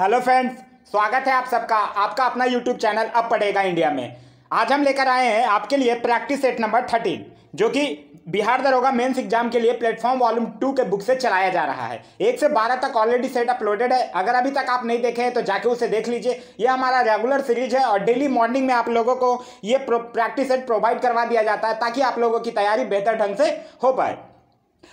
hello friends स्वागत है आप सबका आपका अपना यूट्यूब चैनल अब पड़ेगा इंडिया में आज हम लेकर आए हैं आपके लिए प्रैक्टिस सेट नंबर थर्टीन जो कि बिहार दरोगा मेंस एग्जाम के लिए प्लेटफॉर्म वॉल्यूम टू के बुक से चलाया जा रहा है एक से बारह तक ऑलरेडी सेट अपलोडेड है अगर अभी तक आप नहीं देखे हैं तो जाके उसे देख लीजिए यह हमारा रेगुलर सीरीज है और डेली मॉर्निंग में आप लोगों को ये प्रैक्टिस सेट प्रोवाइड करवा दिया जाता है ताकि आप लोगों की तैयारी बेहतर ढंग से हो पाए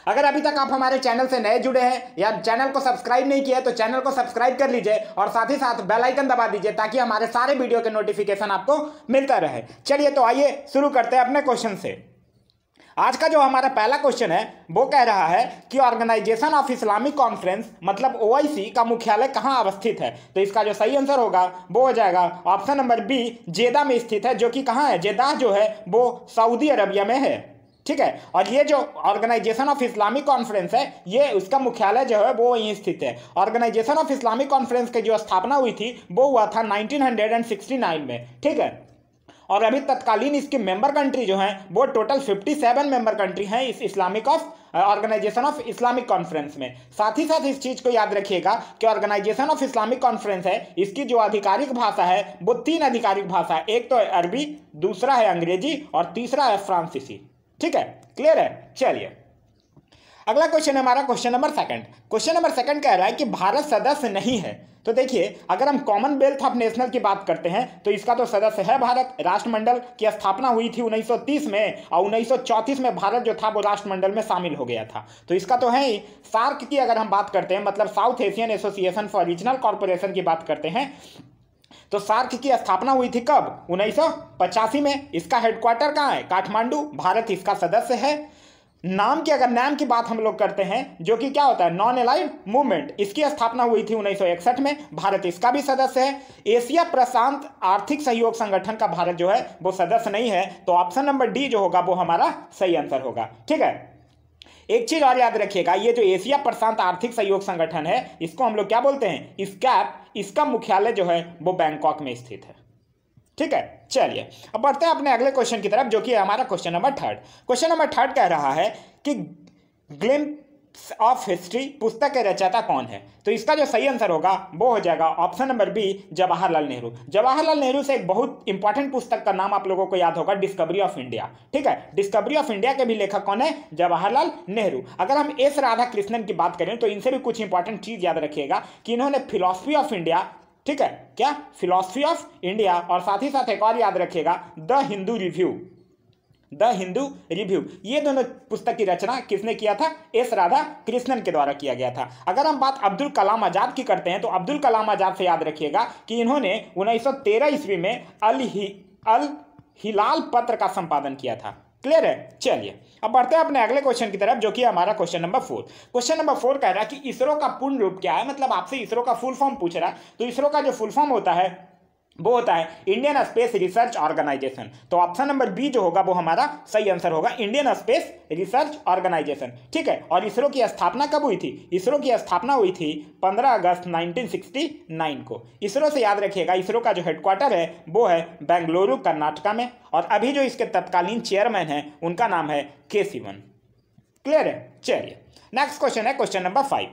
अगर अभी तक आप हमारे चैनल से नए जुड़े हैं या चैनल को सब्सक्राइब नहीं किया है तो चैनल को सब्सक्राइब कर लीजिए और साथ ही साथ बेल आइकन दबा दीजिए ताकि हमारे सारे वीडियो के नोटिफिकेशन आपको मिलता रहे चलिए तो आइए शुरू करते हैं अपने क्वेश्चन से आज का जो हमारा पहला क्वेश्चन है वो कह रहा है कि ऑर्गेनाइजेशन ऑफ इस्लामिक कॉन्फ्रेंस मतलब ओ का मुख्यालय कहाँ अवस्थित है तो इसका जो सही आंसर होगा वो हो जाएगा ऑप्शन नंबर बी जेदा में स्थित है जो कि कहाँ है जेदा जो है वो सऊदी अरबिया में है ठीक है और ये जो ऑर्गेनाइजेशन ऑफ इस्लामिक कॉन्फ्रेंस है ये उसका मुख्यालय जो है वो वहीं स्थित है ऑर्गेनाइजेशन ऑफ इस्लामिक कॉन्फ्रेंस की जो स्थापना हुई थी वो हुआ था 1969 में ठीक है और अभी तत्कालीन इसकी मेंबर कंट्री जो हैं वो टोटल 57 मेंबर कंट्री हैं इस Islamic of organisation of Islamic conference में साथ ही साथ इस चीज़ को याद रखिएगा कि ऑर्गेनाइजेशन ऑफ इस्लामिक कॉन्फ्रेंस है इसकी जो आधिकारिक भाषा है वो तीन आधिकारिक भाषा है एक तो अरबी दूसरा है अंग्रेजी और तीसरा है फ्रांसीसी ठीक है क्लियर है चलिए अगला क्वेश्चन है हमारा question number second question number second कह रहा है कि भारत सदस्य नहीं है तो देखिए अगर हम कॉमनवेल्थ ऑफ नेशनल की बात करते हैं तो इसका तो सदस्य है भारत राष्ट्रमंडल की स्थापना हुई थी 1930 में और 1934 में भारत जो था वो राष्ट्रमंडल में शामिल हो गया था तो इसका तो है ही सार्क की अगर हम बात करते हैं मतलब South Asian Association for Regional Corporation की बात करते हैं तो सार्क की स्थापना हुई थी कब उन्नीस में इसका हेडक्वार्टर कहाँ है काठमांडू भारत इसका सदस्य है नाम की अगर नाम की बात हम लोग करते हैं जो कि क्या होता है नॉन अलाइव मूवमेंट इसकी स्थापना हुई थी 1961 में भारत इसका भी सदस्य है एशिया प्रशांत आर्थिक सहयोग संगठन का भारत जो है वो सदस्य नहीं है तो ऑप्शन नंबर डी जो होगा वो हमारा सही आंसर होगा ठीक है एक चीज और याद रखिएगा ये जो एशिया प्रशांत आर्थिक सहयोग संगठन है इसको हम लोग क्या बोलते हैं स्कैप इसका मुख्यालय जो है वो बैंकॉक में स्थित है ठीक है चलिए अब बढ़ते हैं अपने अगले क्वेश्चन की तरफ जो कि हमारा question number third question number third कह रहा है कि ग्लिम ऑफ हिस्ट्री पुस्तक के रचयिता कौन है तो इसका जो सही आंसर होगा वो हो जाएगा option number B Jawaharlal Nehru Jawaharlal Nehru से एक बहुत इंपॉर्टेंट पुस्तक का नाम आप लोगों को याद होगा डिस्कवरी ऑफ इंडिया ठीक है डिस्कवरी ऑफ इंडिया के भी लेखक कौन है जवाहरलाल नेहरू अगर हम एस राधाकृष्णन की बात करें तो इनसे भी कुछ इंपॉर्टेंट चीज़ याद रखिएगा कि इन्होंने फिलोसफी ऑफ इंडिया ठीक है क्या फिलोसफी ऑफ इंडिया और साथ ही साथ एक और याद रखिएगा the Hindu review the Hindu review ये दोनों पुस्तक की रचना किसने किया था एस राधा कृष्णन के द्वारा किया गया था अगर हम बात अब्दुल कलाम आज़ाद की करते हैं तो अब्दुल कलाम आज़ाद से याद रखिएगा कि इन्होंने 1913 ईस्वी में अल ही अल हिलाल पत्र का संपादन किया था क्लियर है चलिए अब बढ़ते हैं अपने अगले क्वेश्चन की तरफ जो कि हमारा question number four question number four कह रहा है कि इसरो का पूर्ण रूप क्या है मतलब आपसे इसरो का फुल फॉर्म पूछ रहा है तो इसरो का जो फुल फॉर्म होता है वो होता है इंडियन स्पेस रिसर्च ऑर्गेनाइजेशन तो ऑप्शन नंबर बी जो होगा वो हमारा सही आंसर होगा इंडियन स्पेस रिसर्च ऑर्गेनाइजेशन ठीक है और इसरो की स्थापना कब हुई थी इसरो की स्थापना हुई थी 15 अगस्त 1969 को इसरो से याद रखिएगा इसरो का जो हेडक्वार्टर है वो है बेंगलुरु कर्नाटका में और अभी जो इसके तत्कालीन चेयरमैन हैं उनका नाम है के सीवन क्लियर है चलिए नेक्स्ट क्वेश्चन है question number five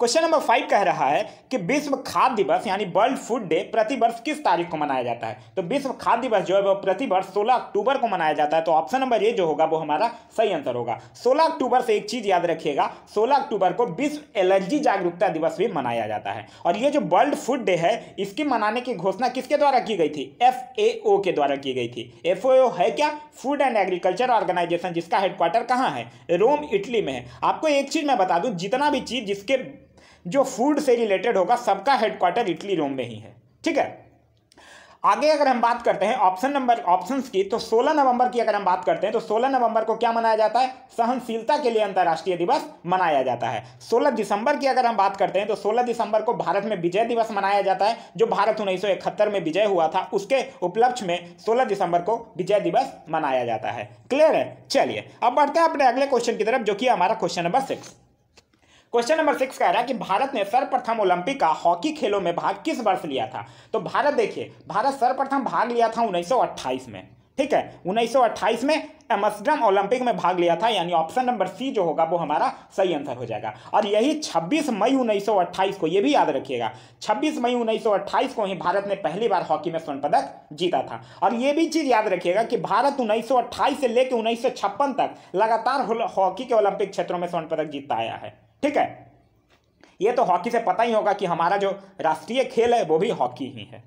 question number five कह रहा है कि विश्व खाद्य दिवस यानी वर्ल्ड फूड डे प्रति वर्ष किस तारीख को मनाया जाता है तो विश्व खाद्य दिवस जो है वह प्रति वर्ष सोलह अक्टूबर को मनाया जाता है तो ऑप्शन नंबर ए जो होगा वो हमारा सही आंसर होगा सोलह अक्टूबर से एक चीज याद रखिएगा सोलह अक्टूबर को विश्व एलर्जी जागरूकता दिवस भी मनाया जाता है और ये जो वर्ल्ड फूड डे है इसकी मनाने की घोषणा किसके द्वारा की गई थी एफ के द्वारा की गई थी एफ है क्या फूड एंड एग्रीकल्चर ऑर्गेनाइजेशन जिसका हेडक्वार्टर कहाँ है रोम इटली में है आपको एक चीज मैं बता दूं जितना भी चीज जिसके जो फूड से रिलेटेड होगा सबका हेडक्वार्टर इटली रोम में ही है ठीक है आगे अगर हम बात करते हैं ऑप्शन नंबर ऑप्शंस की तो 16 नवंबर की अगर हम बात करते हैं तो 16 नवंबर को क्या मनाया जाता है सहनशीलता के लिए अंतर्राष्ट्रीय दिवस मनाया जाता है 16 दिसंबर की अगर हम बात करते हैं तो 16 दिसंबर को भारत में विजय दिवस मनाया जाता है जो भारत उन्नीस में विजय हुआ था उसके उपलक्ष्य में सोलह दिसंबर को विजय दिवस मनाया जाता है क्लियर है चलिए अब बढ़ते हैं अपने अगले क्वेश्चन की तरफ जो कि हमारा question number six question number six कह रहा है कि भारत ने सर्वप्रथम ओलंपिक का हॉकी खेलों में भाग किस वर्ष लिया था तो भारत देखिए भारत सर्वप्रथम भाग लिया था उन्नीस में ठीक है 1928 में एमस्टर्डम ओलंपिक में भाग लिया था यानी ऑप्शन नंबर सी जो होगा वो हमारा सही आंसर हो जाएगा और यही 26 मई 1928 को ये भी याद रखिएगा 26 मई 1928 को ही भारत ने पहली बार हॉकी में स्वर्ण पदक जीता था और ये भी चीज़ याद रखिएगा कि भारत 1928 से लेकर उन्नीस तक लगातार हॉकी के ओलंपिक क्षेत्रों में स्वर्ण पदक जीतता आया है ठीक है ये तो हॉकी से पता ही होगा कि हमारा जो राष्ट्रीय खेल है वो भी हॉकी ही है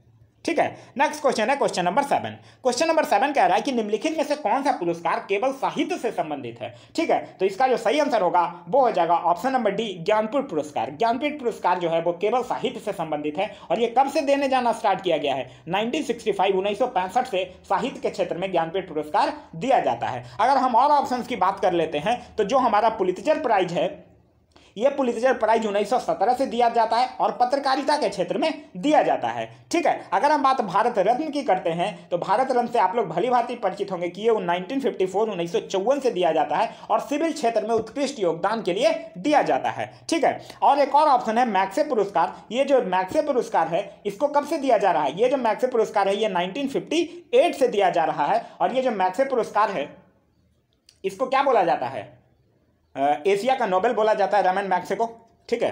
ठीक है नेक्स्ट क्वेश्चन है question number seven question number seven कह रहा है कि निम्नलिखित में से कौन सा पुरस्कार केवल साहित्य से संबंधित है ठीक है तो इसका जो सही आंसर होगा वो हो जाएगा ऑप्शन नंबर डी ज्ञानपुर पुरस्कार ज्ञानपीठ पुरस्कार जो है वो केवल साहित्य से संबंधित है और ये कब से देने जाना स्टार्ट किया गया है नाइनटीन सिक्सटी फाइव उन्नीस सौ पैंसठ से साहित्य के क्षेत्र में ज्ञानपीठ पुरस्कार दिया जाता है अगर हम और ऑप्शन की बात कर लेते हैं तो जो हमारा पुलिटिचर प्राइज है यह पुलितजर प्राइज उन्नीस से दिया जाता है और पत्रकारिता के क्षेत्र में दिया जाता है ठीक है अगर हम बात भारत रत्न की करते हैं तो भारत रत्न से आप लोग भली भांति परिचित होंगे कि ये नाइनटीन फिफ्टी से दिया जाता है और सिविल क्षेत्र में उत्कृष्ट योगदान के लिए दिया जाता है ठीक है और एक और ऑप्शन है मैक्से पुरस्कार ये जो मैक्से पुरस्कार है इसको कब से दिया जा रहा है ये जो मैक्से पुरस्कार है ये 1958 से दिया जा रहा है और ये जो मैक्से पुरस्कार है इसको क्या बोला जाता है एशिया uh, का नोबेल बोला जाता है रामन मैक्से को ठीक है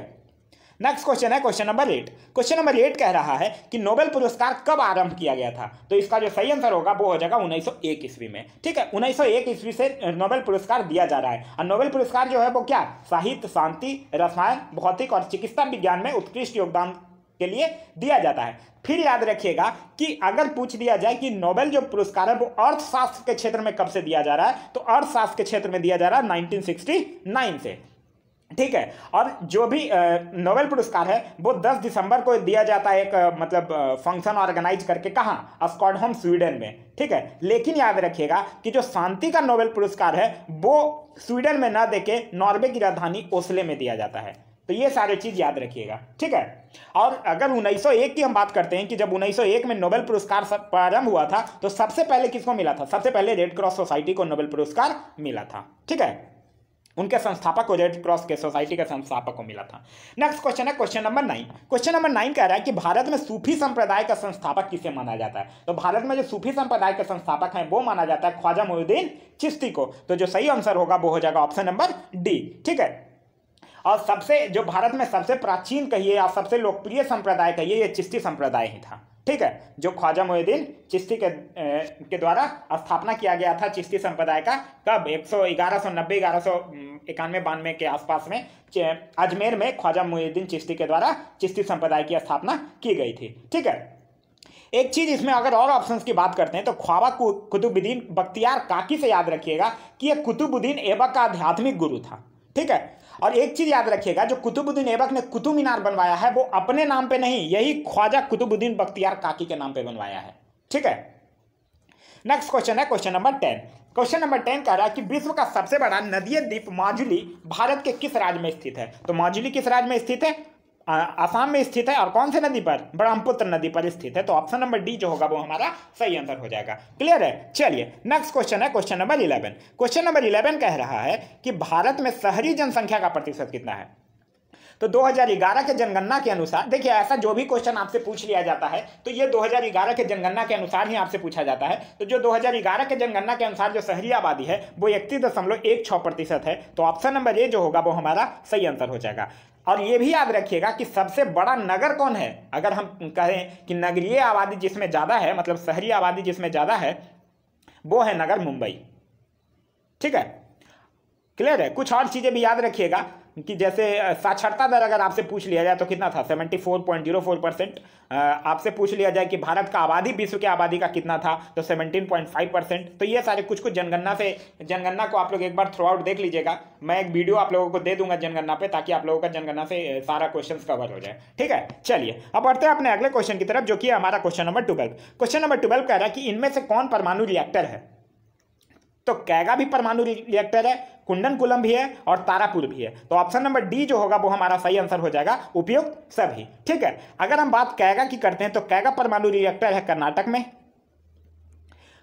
नेक्स्ट क्वेश्चन है question number eight question number eight कह रहा है कि नोबेल पुरस्कार कब आरंभ किया गया था तो इसका जो सही आंसर होगा वो हो जाएगा 1901 ईस्वी में ठीक है 1901 ईस्वी से नोबेल uh, पुरस्कार दिया जा रहा है और नोबेल पुरस्कार जो है वो क्या साहित्य शांति रसायन भौतिक और चिकित्सा विज्ञान में उत्कृष्ट योगदान के लिए दिया जाता है फिर याद रखिएगा कि अगर पूछ दिया जाए कि नोबेल जो पुरस्कार है वो अर्थशास्त्र के क्षेत्र में कब से दिया जा रहा है तो अर्थशास्त्र के क्षेत्र में दिया जा रहा है 1969 से ठीक है और जो भी नोबेल पुरस्कार है वो 10 दिसंबर को दिया जाता है एक मतलब फंक्शन ऑर्गेनाइज करके कहाँ स्कॉटहोम स्वीडन में ठीक है लेकिन याद रखिएगा कि जो शांति का नोबेल पुरस्कार है वो स्वीडन में ना देके नॉर्वे की राजधानी ओसले में दिया जाता है तो ये सारे चीज़ याद रखिएगा ठीक है और अगर 1901 की हम बात करते हैं कि जब 1901 में नोबेल पुरस्कार प्रारंभ हुआ था तो सबसे पहले किसको मिला था सबसे पहले रेड क्रॉस सोसाइटी को नोबेल पुरस्कार मिला था ठीक है उनके संस्थापक को रेड क्रॉस के सोसाइटी के संस्थापक को मिला था नेक्स्ट क्वेश्चन है question number nine question number nine कह रहा है कि भारत में सूफी संप्रदाय का संस्थापक किसे माना जाता है तो भारत में जो सूफी संप्रदाय के संस्थापक हैं वो माना जाता है ख्वाजा मोहुद्दीन चिश्ती को तो जो सही आंसर होगा वो हो जाएगा ऑप्शन नंबर डी ठीक है और सबसे जो भारत में सबसे प्राचीन कहिए या सबसे लोकप्रिय संप्रदाय कहिए ये चिश्ती संप्रदाय ही था ठीक है जो ख्वाजा मोहद्दीन चिश्ती के के द्वारा स्थापना किया गया था चिश्ती संप्रदाय का कब एक सौ ग्यारह सौ नब्बे ग्यारह सौ इक्यानवे बानवे के आसपास में अजमेर में ख्वाजा मोहद्दीन चिश्ती के द्वारा चिश्ती संप्रदाय की स्थापना की गई थी ठीक है एक चीज इसमें अगर और ऑप्शंस की बात करते हैं तो ख्वाबा कुतुबुद्दीन बख्तियार काकी से याद रखिएगा कि यह कुतुबुद्दीन ऐबक का आध्यात्मिक गुरु था ठीक है और एक चीज़ याद रखिएगा जो कुतुबुद्दीन ऐबक ने कुतुब मीनार बनवाया है वो अपने नाम पे नहीं यही ख्वाजा कुतुबुद्दीन बख्तियार काकी के नाम पे बनवाया है ठीक है नेक्स्ट क्वेश्चन है question number ten question number ten कह रहा है कि विश्व का सबसे बड़ा नदीय द्वीप माजुली भारत के किस राज्य में स्थित है तो माजुली किस राज्य में स्थित है आसाम में स्थित है और कौन से नदी पर ब्रह्मपुत्र नदी पर स्थित है तो ऑप्शन नंबर डी जो होगा वो हमारा सही आंसर हो जाएगा क्लियर है चलिए नेक्स्ट क्वेश्चन है question number eleven question number eleven कह रहा है कि भारत में शहरी जनसंख्या का प्रतिशत कितना है तो 2011 के जनगणना के अनुसार देखिए ऐसा जो भी क्वेश्चन आपसे पूछ लिया जाता है तो ये 2011 के जनगणना के अनुसार ही आपसे पूछा जाता है तो जो 2011 के जनगणना के अनुसार जो शहरी आबादी है वो इकतीस दशमलव एक छः प्रतिशत है तो ऑप्शन नंबर ए जो होगा वो हमारा सही आंसर हो जाएगा और ये भी याद रखिएगा कि सबसे बड़ा नगर कौन है अगर हम कहें कि नगरीय आबादी जिसमें ज़्यादा है मतलब शहरी आबादी जिसमें ज़्यादा है वो है नगर मुंबई ठीक है क्लियर है कुछ और चीज़ें भी याद रखिएगा कि जैसे साक्षरता दर अगर आपसे पूछ लिया जाए तो कितना था seventy four point zero four percent आपसे पूछ लिया जाए कि भारत का आबादी विश्व की आबादी का कितना था तो पॉइंट फाइव परसेंट तो ये सारे कुछ कुछ जनगणना से जनगणना को आप लोग एक बार थ्रू आउट देख लीजिएगा मैं एक वीडियो आप लोगों को दे दूंगा जनगणना पे ताकि आप लोगों का जनगणना से सारा क्वेश्चन कवर हो जाए ठीक है चलिए अब बढ़ते हैं अपने अगले क्वेश्चन की तरफ जो कि हमारा question number twelve question number twelve कह रहा है कि इनमें से कौन परमाणु रिएक्टर है तो कैगा भी परमाणु रिएक्टर है कुंडन कुलम भी है और तारापुर भी है तो ऑप्शन नंबर डी जो होगा वो हमारा सही आंसर हो जाएगा उपयुक्त सभी ठीक है अगर हम बात कैगा की करते हैं तो कैगा परमाणु रिएक्टर है कर्नाटक में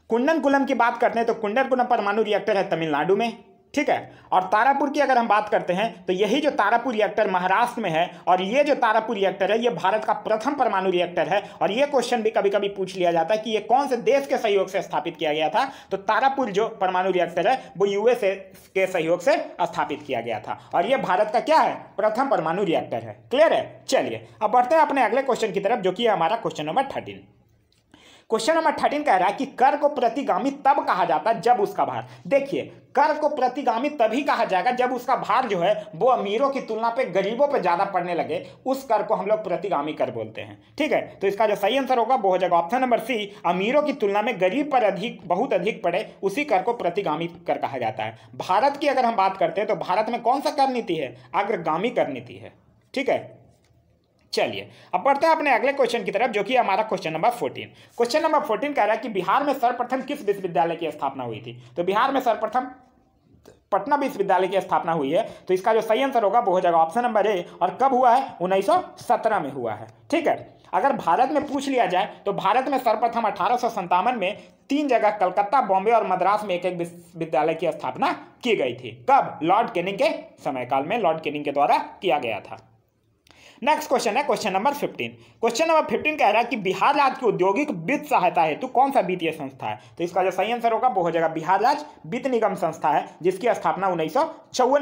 कुंडन कुलम की बात करते हैं तो कुंडन कुलम परमाणु रिएक्टर है तमिलनाडु में ठीक है और तारापुर की अगर हम बात करते हैं तो यही जो तारापुर रिएक्टर महाराष्ट्र में है और ये जो तारापुर रिएक्टर है ये भारत का प्रथम परमाणु रिएक्टर है और ये क्वेश्चन भी कभी कभी पूछ लिया जाता है कि ये कौन से देश के सहयोग से स्थापित किया गया था तो तारापुर जो परमाणु रिएक्टर है वो यूएसए के सहयोग से स्थापित किया गया था और ये भारत का क्या है प्रथम परमाणु रिएक्टर है क्लियर है चलिए अब बढ़ते हैं अपने अगले क्वेश्चन की तरफ जो कि हमारा question number thirteen question number thirteen कह रहा है कि कर को प्रतिगामी तब कहा जाता है जब उसका भार देखिए कर को प्रतिगामी तभी कहा जाएगा जब उसका भार जो है वो अमीरों की तुलना पे गरीबों पे ज़्यादा पड़ने लगे उस कर को हम लोग प्रतिगामी कर बोलते हैं ठीक है तो इसका जो सही आंसर होगा वो हो जाएगा ऑप्शन नंबर सी अमीरों की तुलना में गरीब पर अधिक बहुत अधिक पड़े उसी कर को प्रतिगामी कर कहा जाता है भारत की अगर हम बात करते हैं तो भारत में कौन सा कर नीति है अग्रगामी कर नीति है ठीक है चलिए अब पढ़ते हैं अपने अगले क्वेश्चन की तरफ जो कि हमारा question number fourteen question number fourteen कह रहा है कि बिहार में सर्वप्रथम किस विश्वविद्यालय की स्थापना हुई थी तो बिहार में सर्वप्रथम पटना विश्वविद्यालय की स्थापना हुई है तो इसका जो सही आंसर होगा वो हो जाएगा ऑप्शन नंबर ए और कब हुआ है 1917 में हुआ है ठीक है अगर भारत में पूछ लिया जाए तो भारत में सर्वप्रथम अठारह में तीन जगह कलकत्ता बॉम्बे और मद्रास में एक एक विश्वविद्यालय की स्थापना की गई थी कब लॉर्ड केनिंग के समय काल में लॉर्ड केनिंग के द्वारा किया गया था नेक्स्ट क्वेश्चन है question number fifteen question number fifteen कह रहा है कि बिहार राज्य की औद्योगिक वित्त सहायता हेतु कौन सा वित्तीय संस्था है तो इसका जो सही आंसर होगा वो हो जाएगा बिहार राज्य वित्त निगम संस्था है जिसकी स्थापना उन्नीस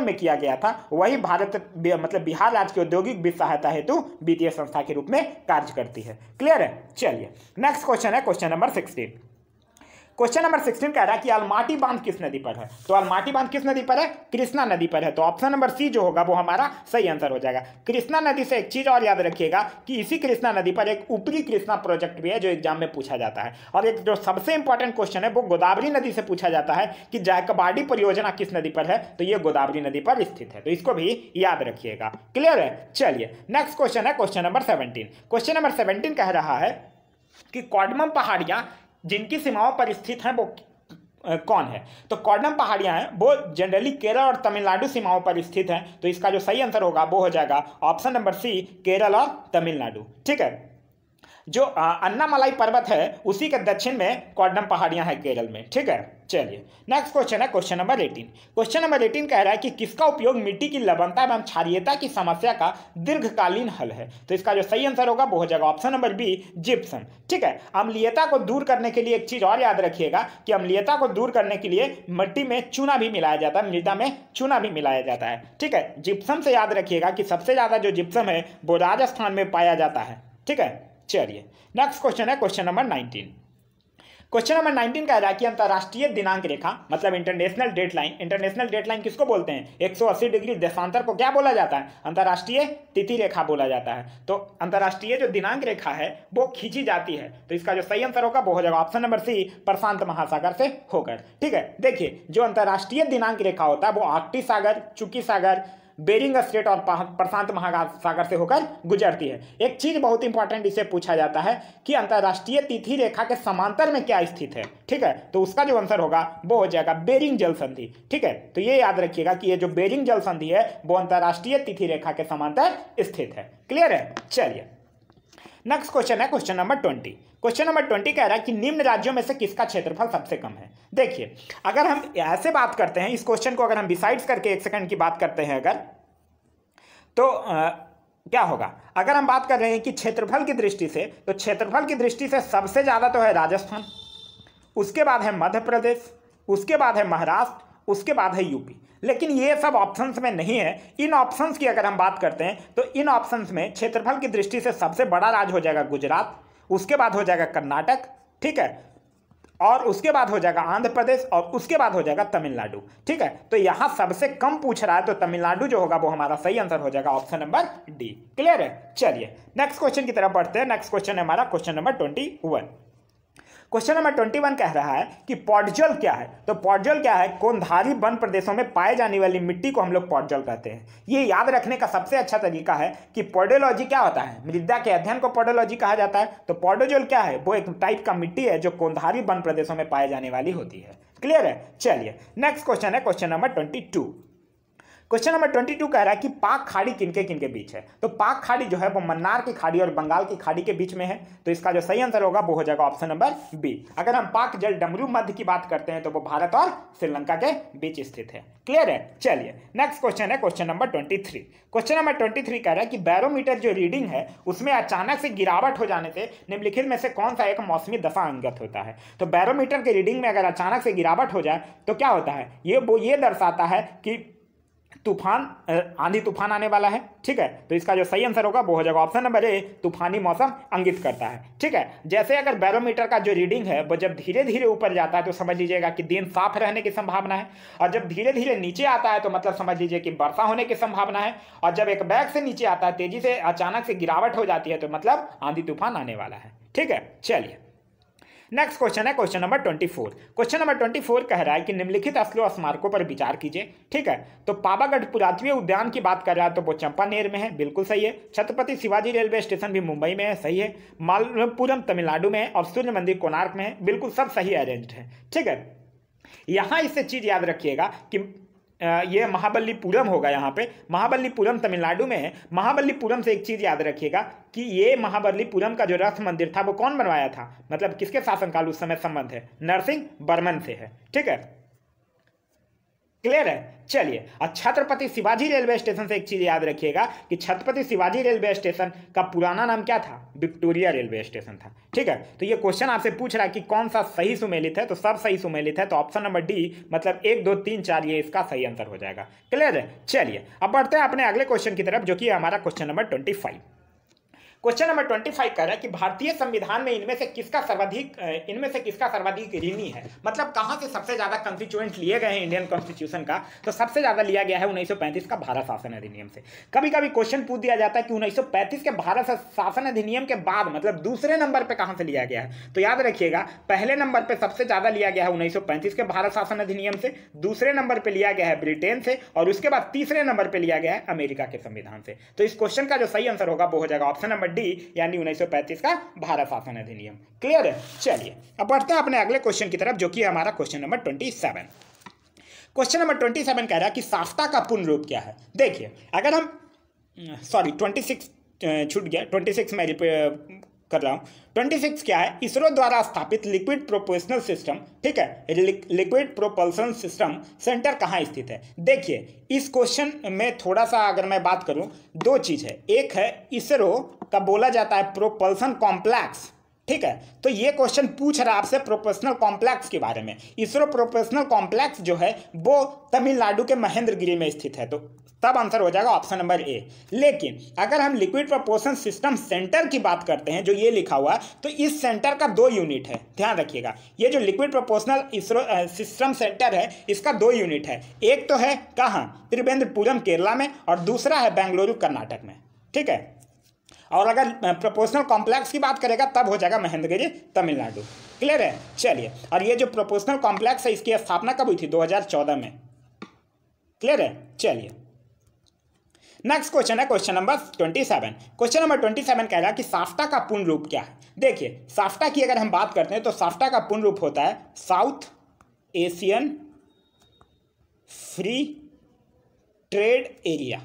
में किया गया था वही भारत मतलब बिहार राज्य की औद्योगिक वित्त सहायता हेतु वित्तीय संस्था के रूप में कार्य करती है क्लियर है चलिए नेक्स्ट क्वेश्चन है question number sixteen question number sixteen कह रहा है कि अलमाटी बांध किस नदी पर है तो अलमाटी बांध किस नदी पर है कृष्णा नदी पर है तो ऑप्शन नंबर सी जो होगा वो हमारा सही आंसर हो जाएगा कृष्णा नदी से एक चीज और याद रखिएगा कि इसी कृष्णा नदी पर एक ऊपरी कृष्णा प्रोजेक्ट भी है जो एग्जाम में पूछा जाता है और एक जो सबसे इंपॉर्टेंट क्वेश्चन है वो गोदावरी नदी से पूछा जाता है कि जायकबाडी परियोजना किस नदी पर है तो ये गोदावरी नदी पर स्थित है तो इसको भी याद रखिएगा क्लियर है चलिए नेक्स्ट क्वेश्चन है question number seventeen question number seventeen कह रहा है कि कॉडमम पहाड़ियां जिनकी सीमाओं पर स्थित हैं वो कौन है तो कॉर्डम पहाड़ियां हैं वो जनरली केरल और तमिलनाडु सीमाओं पर स्थित हैं तो इसका जो सही आंसर होगा वो हो जाएगा ऑप्शन नंबर सी केरल और तमिलनाडु ठीक है जो अन्नामलाई पर्वत है उसी के दक्षिण में कौडम पहाड़ियां हैं केरल में ठीक है चलिए नेक्स्ट क्वेश्चन है question number eighteen question number eighteen कह रहा है कि किसका उपयोग मिट्टी की लवणता एवं क्षारियता की समस्या का दीर्घकालीन हल है तो इसका जो सही आंसर होगा वो हो जाएगा ऑप्शन नंबर बी जिप्सम ठीक है अम्लीयता को दूर करने के लिए एक चीज और याद रखिएगा कि अम्लीयता को दूर करने के लिए मिट्टी में चूना भी मिलाया जाता है मृदा में चूना भी मिलाया जाता है ठीक है जिप्सम से याद रखिएगा कि सबसे ज्यादा जो जिप्सम है वो राजस्थान में पाया जाता है ठीक है चलिए नेक्स्ट क्वेश्चन है question number nineteen question number nineteen का है कि अंतर्राष्ट्रीय दिनांक रेखा मतलब international date line international date line किसको बोलते हैं 180 डिग्री देशांतर को क्या बोला जाता है अंतर्राष्ट्रीय तिथि रेखा बोला जाता है तो अंतर्राष्ट्रीय जो दिनांक रेखा है वो खींची जाती है तो इसका जो सही आंसर होगा वो हो जाएगा ऑप्शन नंबर सी प्रशांत महासागर से होकर ठीक है देखिए जो अंतर्राष्ट्रीय दिनांक रेखा होता है वो आर्टिक सागर चुकी सागर बेरिंग स्टेट और प्रशांत महासागर से होकर गुजरती है एक चीज बहुत इंपॉर्टेंट इसे पूछा जाता है कि अंतर्राष्ट्रीय तिथि रेखा के समांतर में क्या स्थित है ठीक है तो उसका जो आंसर होगा वो हो जाएगा बेरिंग जल संधि ठीक है तो ये याद रखिएगा कि ये जो बेरिंग जल संधि है वो अंतर्राष्ट्रीय तिथि रेखा के समांतर स्थित है क्लियर है चलिए नेक्स्ट क्वेश्चन है question number twenty question number twenty कह रहा है कि निम्न राज्यों में से किसका क्षेत्रफल सबसे कम है देखिए अगर हम ऐसे बात करते हैं इस क्वेश्चन को अगर हम डिसाइड करके एक सेकंड की बात करते हैं अगर तो आ, क्या होगा अगर हम बात कर रहे हैं कि क्षेत्रफल की दृष्टि से तो क्षेत्रफल की दृष्टि से सबसे ज़्यादा तो है राजस्थान उसके बाद है मध्य प्रदेश उसके बाद है महाराष्ट्र उसके बाद है यूपी लेकिन ये सब ऑप्शंस में नहीं है इन ऑप्शंस की अगर हम बात करते हैं तो इन ऑप्शंस में क्षेत्रफल की दृष्टि से सबसे बड़ा राज्य हो जाएगा गुजरात उसके बाद हो जाएगा कर्नाटक ठीक है और उसके बाद हो जाएगा आंध्र प्रदेश और उसके बाद हो जाएगा तमिलनाडु ठीक है तो यहां सबसे कम पूछ रहा है तो तमिलनाडु जो होगा वो हमारा सही आंसर हो जाएगा ऑप्शन नंबर डी क्लियर है चलिए नेक्स्ट क्वेश्चन की तरफ बढ़ते हैं नेक्स्ट क्वेश्चन है हमारा question number twenty one question number twenty one कह रहा है कि पॉडजल क्या है तो पॉडजल क्या है कोंधारी वन प्रदेशों में पाए जाने वाली मिट्टी को हम लोग पॉडजल कहते हैं ये याद रखने का सबसे अच्छा तरीका है कि पॉडोलॉजी क्या होता है मृदा के अध्ययन को पॉडोलॉजी कहा जाता है तो पॉडोजल क्या है वो एक टाइप का मिट्टी है जो कोंधारी वन प्रदेशों में पाए जाने वाली होती है क्लियर है चलिए नेक्स्ट क्वेश्चन है question number twenty two question number twenty two कह रहा है कि पाक खाड़ी किनके किनके बीच है तो पाक खाड़ी जो है वो मन्नार की खाड़ी और बंगाल की खाड़ी के बीच में है तो इसका जो सही आंसर होगा वो हो जाएगा ऑप्शन नंबर बी अगर हम पाक जल डमरू मध्य की बात करते हैं तो वो भारत और श्रीलंका के बीच स्थित है क्लियर है चलिए नेक्स्ट क्वेश्चन है question number twenty three question number twenty three कह रहा है कि बैरोमीटर जो रीडिंग है उसमें अचानक से गिरावट हो जाने से निम्नलिखित में से कौन सा एक मौसमी दशा अंगत होता है तो बैरोमीटर के रीडिंग में अगर अचानक से गिरावट हो जाए तो क्या होता है ये वो ये दर्शाता है कि तूफान आंधी तूफान आने वाला है ठीक है तो इसका जो सही आंसर होगा वो हो जाएगा ऑप्शन नंबर ए तूफानी मौसम अंगित करता है ठीक है जैसे अगर बैरोमीटर का जो रीडिंग है वो जब धीरे धीरे ऊपर जाता है तो समझ लीजिएगा कि दिन साफ रहने की संभावना है और जब धीरे धीरे नीचे आता है तो मतलब समझ लीजिए कि वर्षा होने की संभावना है और जब एक बैग से नीचे आता है तेजी से अचानक से गिरावट हो जाती है तो मतलब आंधी तूफान आने वाला है ठीक है चलिए नेक्स्ट क्वेश्चन है question number twenty four question number twenty four कह रहा है कि निम्नलिखित असलो स्मारकों पर विचार कीजिए ठीक है तो पावागढ़ पुरातवीय उद्यान की बात कर रहा है तो वो चंपानेर में है बिल्कुल सही है छत्रपति शिवाजी रेलवे स्टेशन भी मुंबई में है सही है मालपुरम तमिलनाडु में है और सूर्य मंदिर कोणार्क में है बिल्कुल सब सही अरेंज है ठीक है यहाँ इससे चीज़ याद रखिएगा कि ये महाबलीपुरम होगा यहाँ पे महाबलीपुरम तमिलनाडु में है महाबलीपुरम से एक चीज़ याद रखिएगा कि ये महाबलीपुरम का जो रथ मंदिर था वो कौन बनवाया था मतलब किसके शासनकाल उस समय संबंध है नरसिंह बर्मन से है ठीक है क्लियर है चलिए और छत्रपति शिवाजी रेलवे स्टेशन से एक चीज याद रखिएगा कि छत्रपति शिवाजी रेलवे स्टेशन का पुराना नाम क्या था विक्टोरिया रेलवे स्टेशन था ठीक है तो ये क्वेश्चन आपसे पूछ रहा है कि कौन सा सही सुमेलित है तो सब सही सुमेलित है तो ऑप्शन नंबर डी मतलब एक दो तीन चार ये इसका सही आंसर हो जाएगा क्लियर है चलिए अब बढ़ते हैं अपने अगले क्वेश्चन की तरफ जो कि हमारा question number twenty question number twenty five कह रहा है कि भारतीय संविधान में इनमें से किसका सर्वाधिक इनमें से किसका सर्वाधिक ऋणी है मतलब कहाँ से सबसे ज्यादा कंस्टिट्यूएंट लिए गए हैं इंडियन कॉन्स्टिट्यूशन का तो सबसे ज्यादा लिया गया है उन्नीस का भारत शासन अधिनियम से कभी कभी क्वेश्चन पूछ दिया जाता है कि उन्नीस के भारत शासन अधिनियम के बाद मतलब दूसरे नंबर पर कहाँ से लिया गया है तो याद रखिएगा पहले नंबर पर सबसे ज्यादा लिया गया है उन्नीस के भारत शासन अधिनियम से दूसरे नंबर पर लिया गया है ब्रिटेन से और उसके बाद तीसरे नंबर पर लिया गया है अमेरिका के संविधान से तो इस क्वेश्चन का जो सही आंसर होगा वो हो जाएगा ऑप्शन नंबर डी यानी 1935 का भारत शासन अधिनियम क्लियर है चलिए अब बढ़ते हैं अपने अगले क्वेश्चन की तरफ जो कि हमारा question number twenty question number twenty seven कह रहा है कि साफ्ता का पूर्ण रूप क्या है देखिए अगर हम सॉरी ट्वेंटी सिक्स छूट गया ट्वेंटी सिक्स मैं कर रहा हूँ ट्वेंटी सिक्स क्या है इसरो द्वारा स्थापित लिक्विड प्रोपोशनल सिस्टम ठीक है लिक्विड प्रोपल्सन सिस्टम सेंटर कहाँ स्थित है देखिए इस क्वेश्चन में थोड़ा सा अगर मैं बात करूँ दो चीज़ है एक है इसरो का बोला जाता है प्रोपल्सन कॉम्प्लेक्स ठीक है तो ये क्वेश्चन पूछ रहा है आपसे प्रोफेशनल कॉम्प्लेक्स के बारे में इसरो प्रोफेशनल कॉम्प्लेक्स जो है वो तमिलनाडु के महेंद्रगिरी में स्थित है तो तब आंसर हो जाएगा ऑप्शन नंबर ए लेकिन अगर हम लिक्विड प्रपोर्शन सिस्टम सेंटर की बात करते हैं जो ये लिखा हुआ है तो इस सेंटर का दो यूनिट है ध्यान रखिएगा ये जो लिक्विड प्रपोर्शनल सिस्टम सेंटर है इसका दो यूनिट है एक तो है कहाँ त्रिवेंद्रपुरम केरला में और दूसरा है बेंगलुरु कर्नाटक में ठीक है और अगर प्रोपोर्शनल कॉम्प्लेक्स की बात करेगा तब हो जाएगा महेंद्रगिरी तमिलनाडु क्लियर है चलिए और ये जो प्रोपोर्शनल कॉम्प्लेक्स है इसकी स्थापना कब हुई थी 2014 में क्लियर है चलिए नेक्स्ट क्वेश्चन है question number twenty seven question number twenty seven कह रहा है कि साफ्टा का पूर्ण रूप क्या है देखिए साफ्टा की अगर हम बात करते हैं तो साफ्टा का पूर्ण रूप होता है South Asian Free Trade Area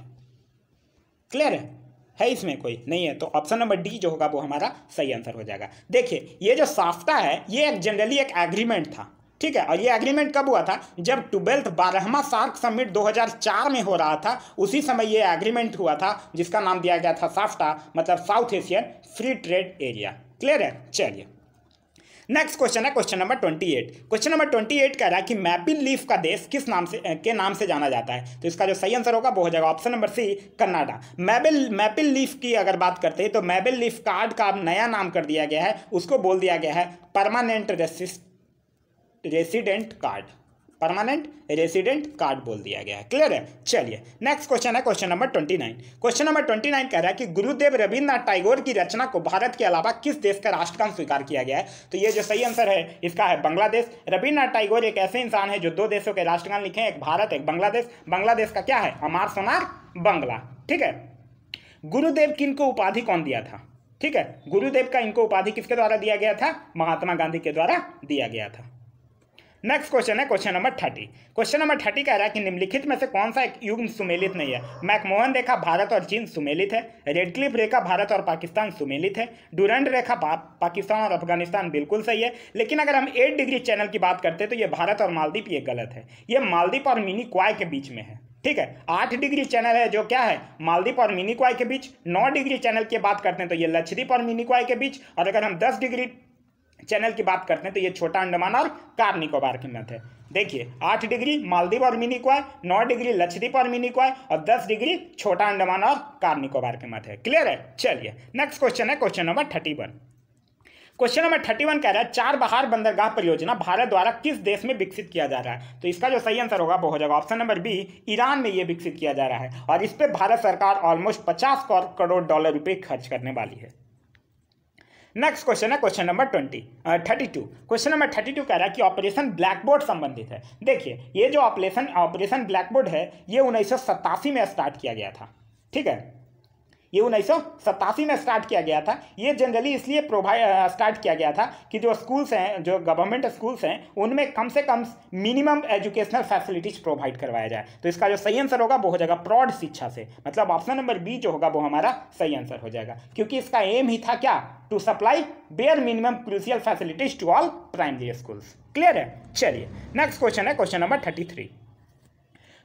clear है है इसमें कोई नहीं है तो ऑप्शन नंबर डी जो होगा वो हमारा सही आंसर हो जाएगा देखिए ये जो साफ्टा है ये एक जनरली एक एग्रीमेंट था ठीक है और ये एग्रीमेंट कब हुआ था जब ट्वेल्थ बारहवा सार्क समिट 2004 में हो रहा था उसी समय ये एग्रीमेंट हुआ था जिसका नाम दिया गया था साफ्टा मतलब South Asian Free Trade Area clear है चलिए नेक्स्ट क्वेश्चन है question number twenty eight question number twenty eight कह रहा है कि मैपिन लीफ का देश किस नाम से के नाम से जाना जाता है तो इसका जो सही आंसर होगा वो हो जाएगा option number C Karnataka maple maple leaf की अगर बात करते हैं तो मैबिल लीफ कार्ड का अब नया नाम कर दिया गया है उसको बोल दिया गया है permanent resist resident card permanent resident card बोल दिया गया है क्लियर है चलिए नेक्स्ट क्वेश्चन है question number twenty nine question number twenty nine कह रहा है कि गुरुदेव रविन्द्रनाथ टैगोर की रचना को भारत के अलावा किस देश का राष्ट्रगान स्वीकार किया गया है तो ये जो सही आंसर है इसका है बांग्लादेश रविन्द्रनाथ टैगोर एक ऐसे इंसान है जो दो देशों के राष्ट्रगान लिखे हैं एक भारत एक बांग्लादेश बांग्लादेश का क्या है अमार सोनार बंगला ठीक है गुरुदेव किन को उपाधि कौन दिया था ठीक है गुरुदेव का इनको उपाधि किसके द्वारा दिया गया था महात्मा गांधी के द्वारा दिया गया था नेक्स्ट क्वेश्चन है question number thirty question number thirty कह रहा है कि निम्नलिखित में से कौन सा एक युग्म सुमेलित नहीं है मैकमोहन रेखा भारत और चीन सुमेलित है रेडक्लिफ रेखा भारत और पाकिस्तान सुमेलित है डूरेंट रेखा पाकिस्तान और अफगानिस्तान बिल्कुल सही है लेकिन अगर हम एट डिग्री चैनल की बात करते हैं तो ये भारत और मालदीप ये गलत है ये मालदीप और मिनी क्वाय के बीच में है ठीक है आठ डिग्री चैनल है जो क्या है मालदीप और मिनी क्वाय के बीच नौ डिग्री चैनल की बात करते हैं तो ये लक्षद्वीप और मिनी क्वाय के बीच और अगर हम दस डिग्री चैनल की बात करते हैं तो ये छोटा अंडमान और कार निकोबार के नथ है देखिए आठ डिग्री मालदीव और मिनी को नौ डिग्री लक्षद्वीप और मिनी को और दस डिग्री छोटा अंडमान और कार निकोबार के मत है क्लियर है चलिए नेक्स्ट क्वेश्चन है question number thirty one question number thirty one कह रहा है चार बहार बंदरगाह परियोजना भारत द्वारा किस देश में विकसित किया जा रहा है तो इसका जो सही आंसर होगा वो हो जाएगा ऑप्शन नंबर बी ईरान में ये विकसित किया जा रहा है और इस पर भारत सरकार ऑलमोस्ट पचास करोड़ डॉलर रुपए खर्च करने वाली है नेक्स्ट क्वेश्चन है question number twenty thirty two question number thirty two कह रहा है कि ऑपरेशन ब्लैकबोर्ड संबंधित है देखिए ये जो ऑपरेशन ऑपरेशन ब्लैकबोर्ड है ये उन्नीस में स्टार्ट किया गया था ठीक है ये उन्नीस में स्टार्ट किया गया था ये जनरली इसलिए प्रोवाइड स्टार्ट किया गया था कि जो स्कूल्स हैं जो गवर्नमेंट स्कूल्स हैं उनमें कम से कम मिनिमम एजुकेशनल फैसिलिटीज प्रोवाइड करवाया जाए तो इसका जो सही आंसर होगा वो हो जाएगा प्रॉड शिक्षा से मतलब ऑप्शन नंबर बी जो होगा वो हमारा सही आंसर हो जाएगा क्योंकि इसका एम ही था क्या to supply bare minimum crucial facilities to all primary schools clear है चलिए नेक्स्ट क्वेश्चन है question number thirty three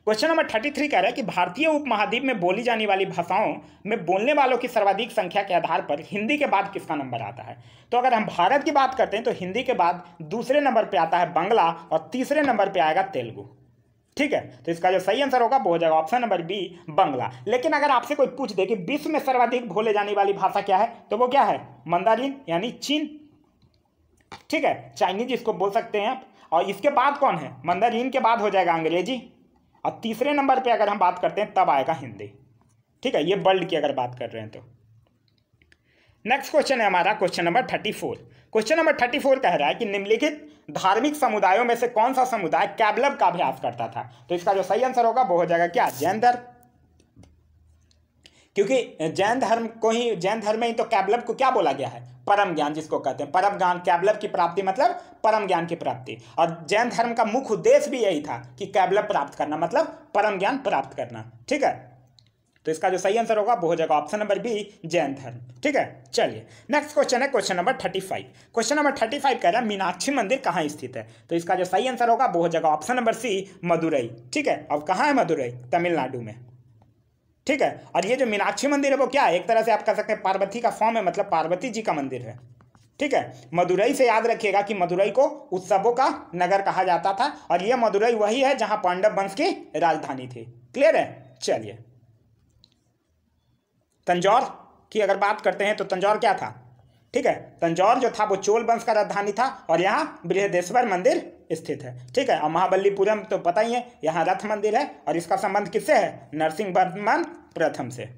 question number thirty three कह रहा है कि भारतीय उपमहाद्वीप में बोली जाने वाली भाषाओं में बोलने वालों की सर्वाधिक संख्या के आधार पर हिंदी के बाद किसका नंबर आता है तो अगर हम भारत की बात करते हैं तो हिंदी के बाद दूसरे नंबर पर आता है बंगला और तीसरे नंबर पर आएगा तेलुगु ठीक है तो इसका जो सही आंसर होगा वो हो जाएगा ऑप्शन नंबर बी बंगला लेकिन अगर आपसे कोई पूछ दे कि विश्व में सर्वाधिक बोले जाने वाली भाषा क्या है तो वो क्या है मंदारिन यानी चीन ठीक है चाइनीज इसको बोल सकते हैं आप और इसके बाद कौन है मंदारिन के बाद हो जाएगा अंग्रेजी और तीसरे नंबर पे अगर हम बात करते हैं तब आएगा हिंदी ठीक है ये वर्ल्ड की अगर बात कर रहे हैं तो नेक्स्ट क्वेश्चन है हमारा question number thirty four question number thirty four कह रहा है कि निम्नलिखित धार्मिक समुदायों में से कौन सा समुदाय कैबलब का अभ्यास करता था तो इसका जो सही आंसर होगा वो हो जाएगा क्या जैन धर्म क्योंकि जैन धर्म को ही जैन धर्म में ही तो कैबलब को क्या बोला गया है परम ज्ञान जिसको कहते हैं परम ज्ञान कैबलब की प्राप्ति मतलब परम ज्ञान की प्राप्ति और जैन धर्म का मुख्य उद्देश्य भी यही था कि कैबलब प्राप्त करना मतलब परम ज्ञान प्राप्त करना ठीक है तो इसका जो सही आंसर होगा वो हो जाएगा ऑप्शन नंबर बी जैन धर्म ठीक है चलिए नेक्स्ट क्वेश्चन है question number thirty five question number thirty five कह रहा है मीनाक्षी मंदिर कहाँ स्थित है तो इसका जो सही आंसर होगा वो हो जाएगा ऑप्शन नंबर सी मदुरई ठीक है अब कहाँ है मदुरई तमिलनाडु में ठीक है और ये जो मीनाक्षी मंदिर है वो क्या है एक तरह से आप कह सकते हैं पार्वती का फॉर्म है मतलब पार्वती जी का मंदिर है ठीक है मदुरई से याद रखिएगा कि मदुरई को उत्सवों का नगर कहा जाता था और यह मदुरई वही है जहां पांडव वंश की राजधानी थी क्लियर है चलिए तंजौर की अगर बात करते हैं तो तंजौर क्या था ठीक है तंजौर जो था वो चोल वंश का राजधानी था और यहाँ बृहदेश्वर मंदिर स्थित है ठीक है और महाबलीपुरम तो पता ही है यहाँ रथ मंदिर है और इसका संबंध किससे है नरसिंह वर्मन प्रथम से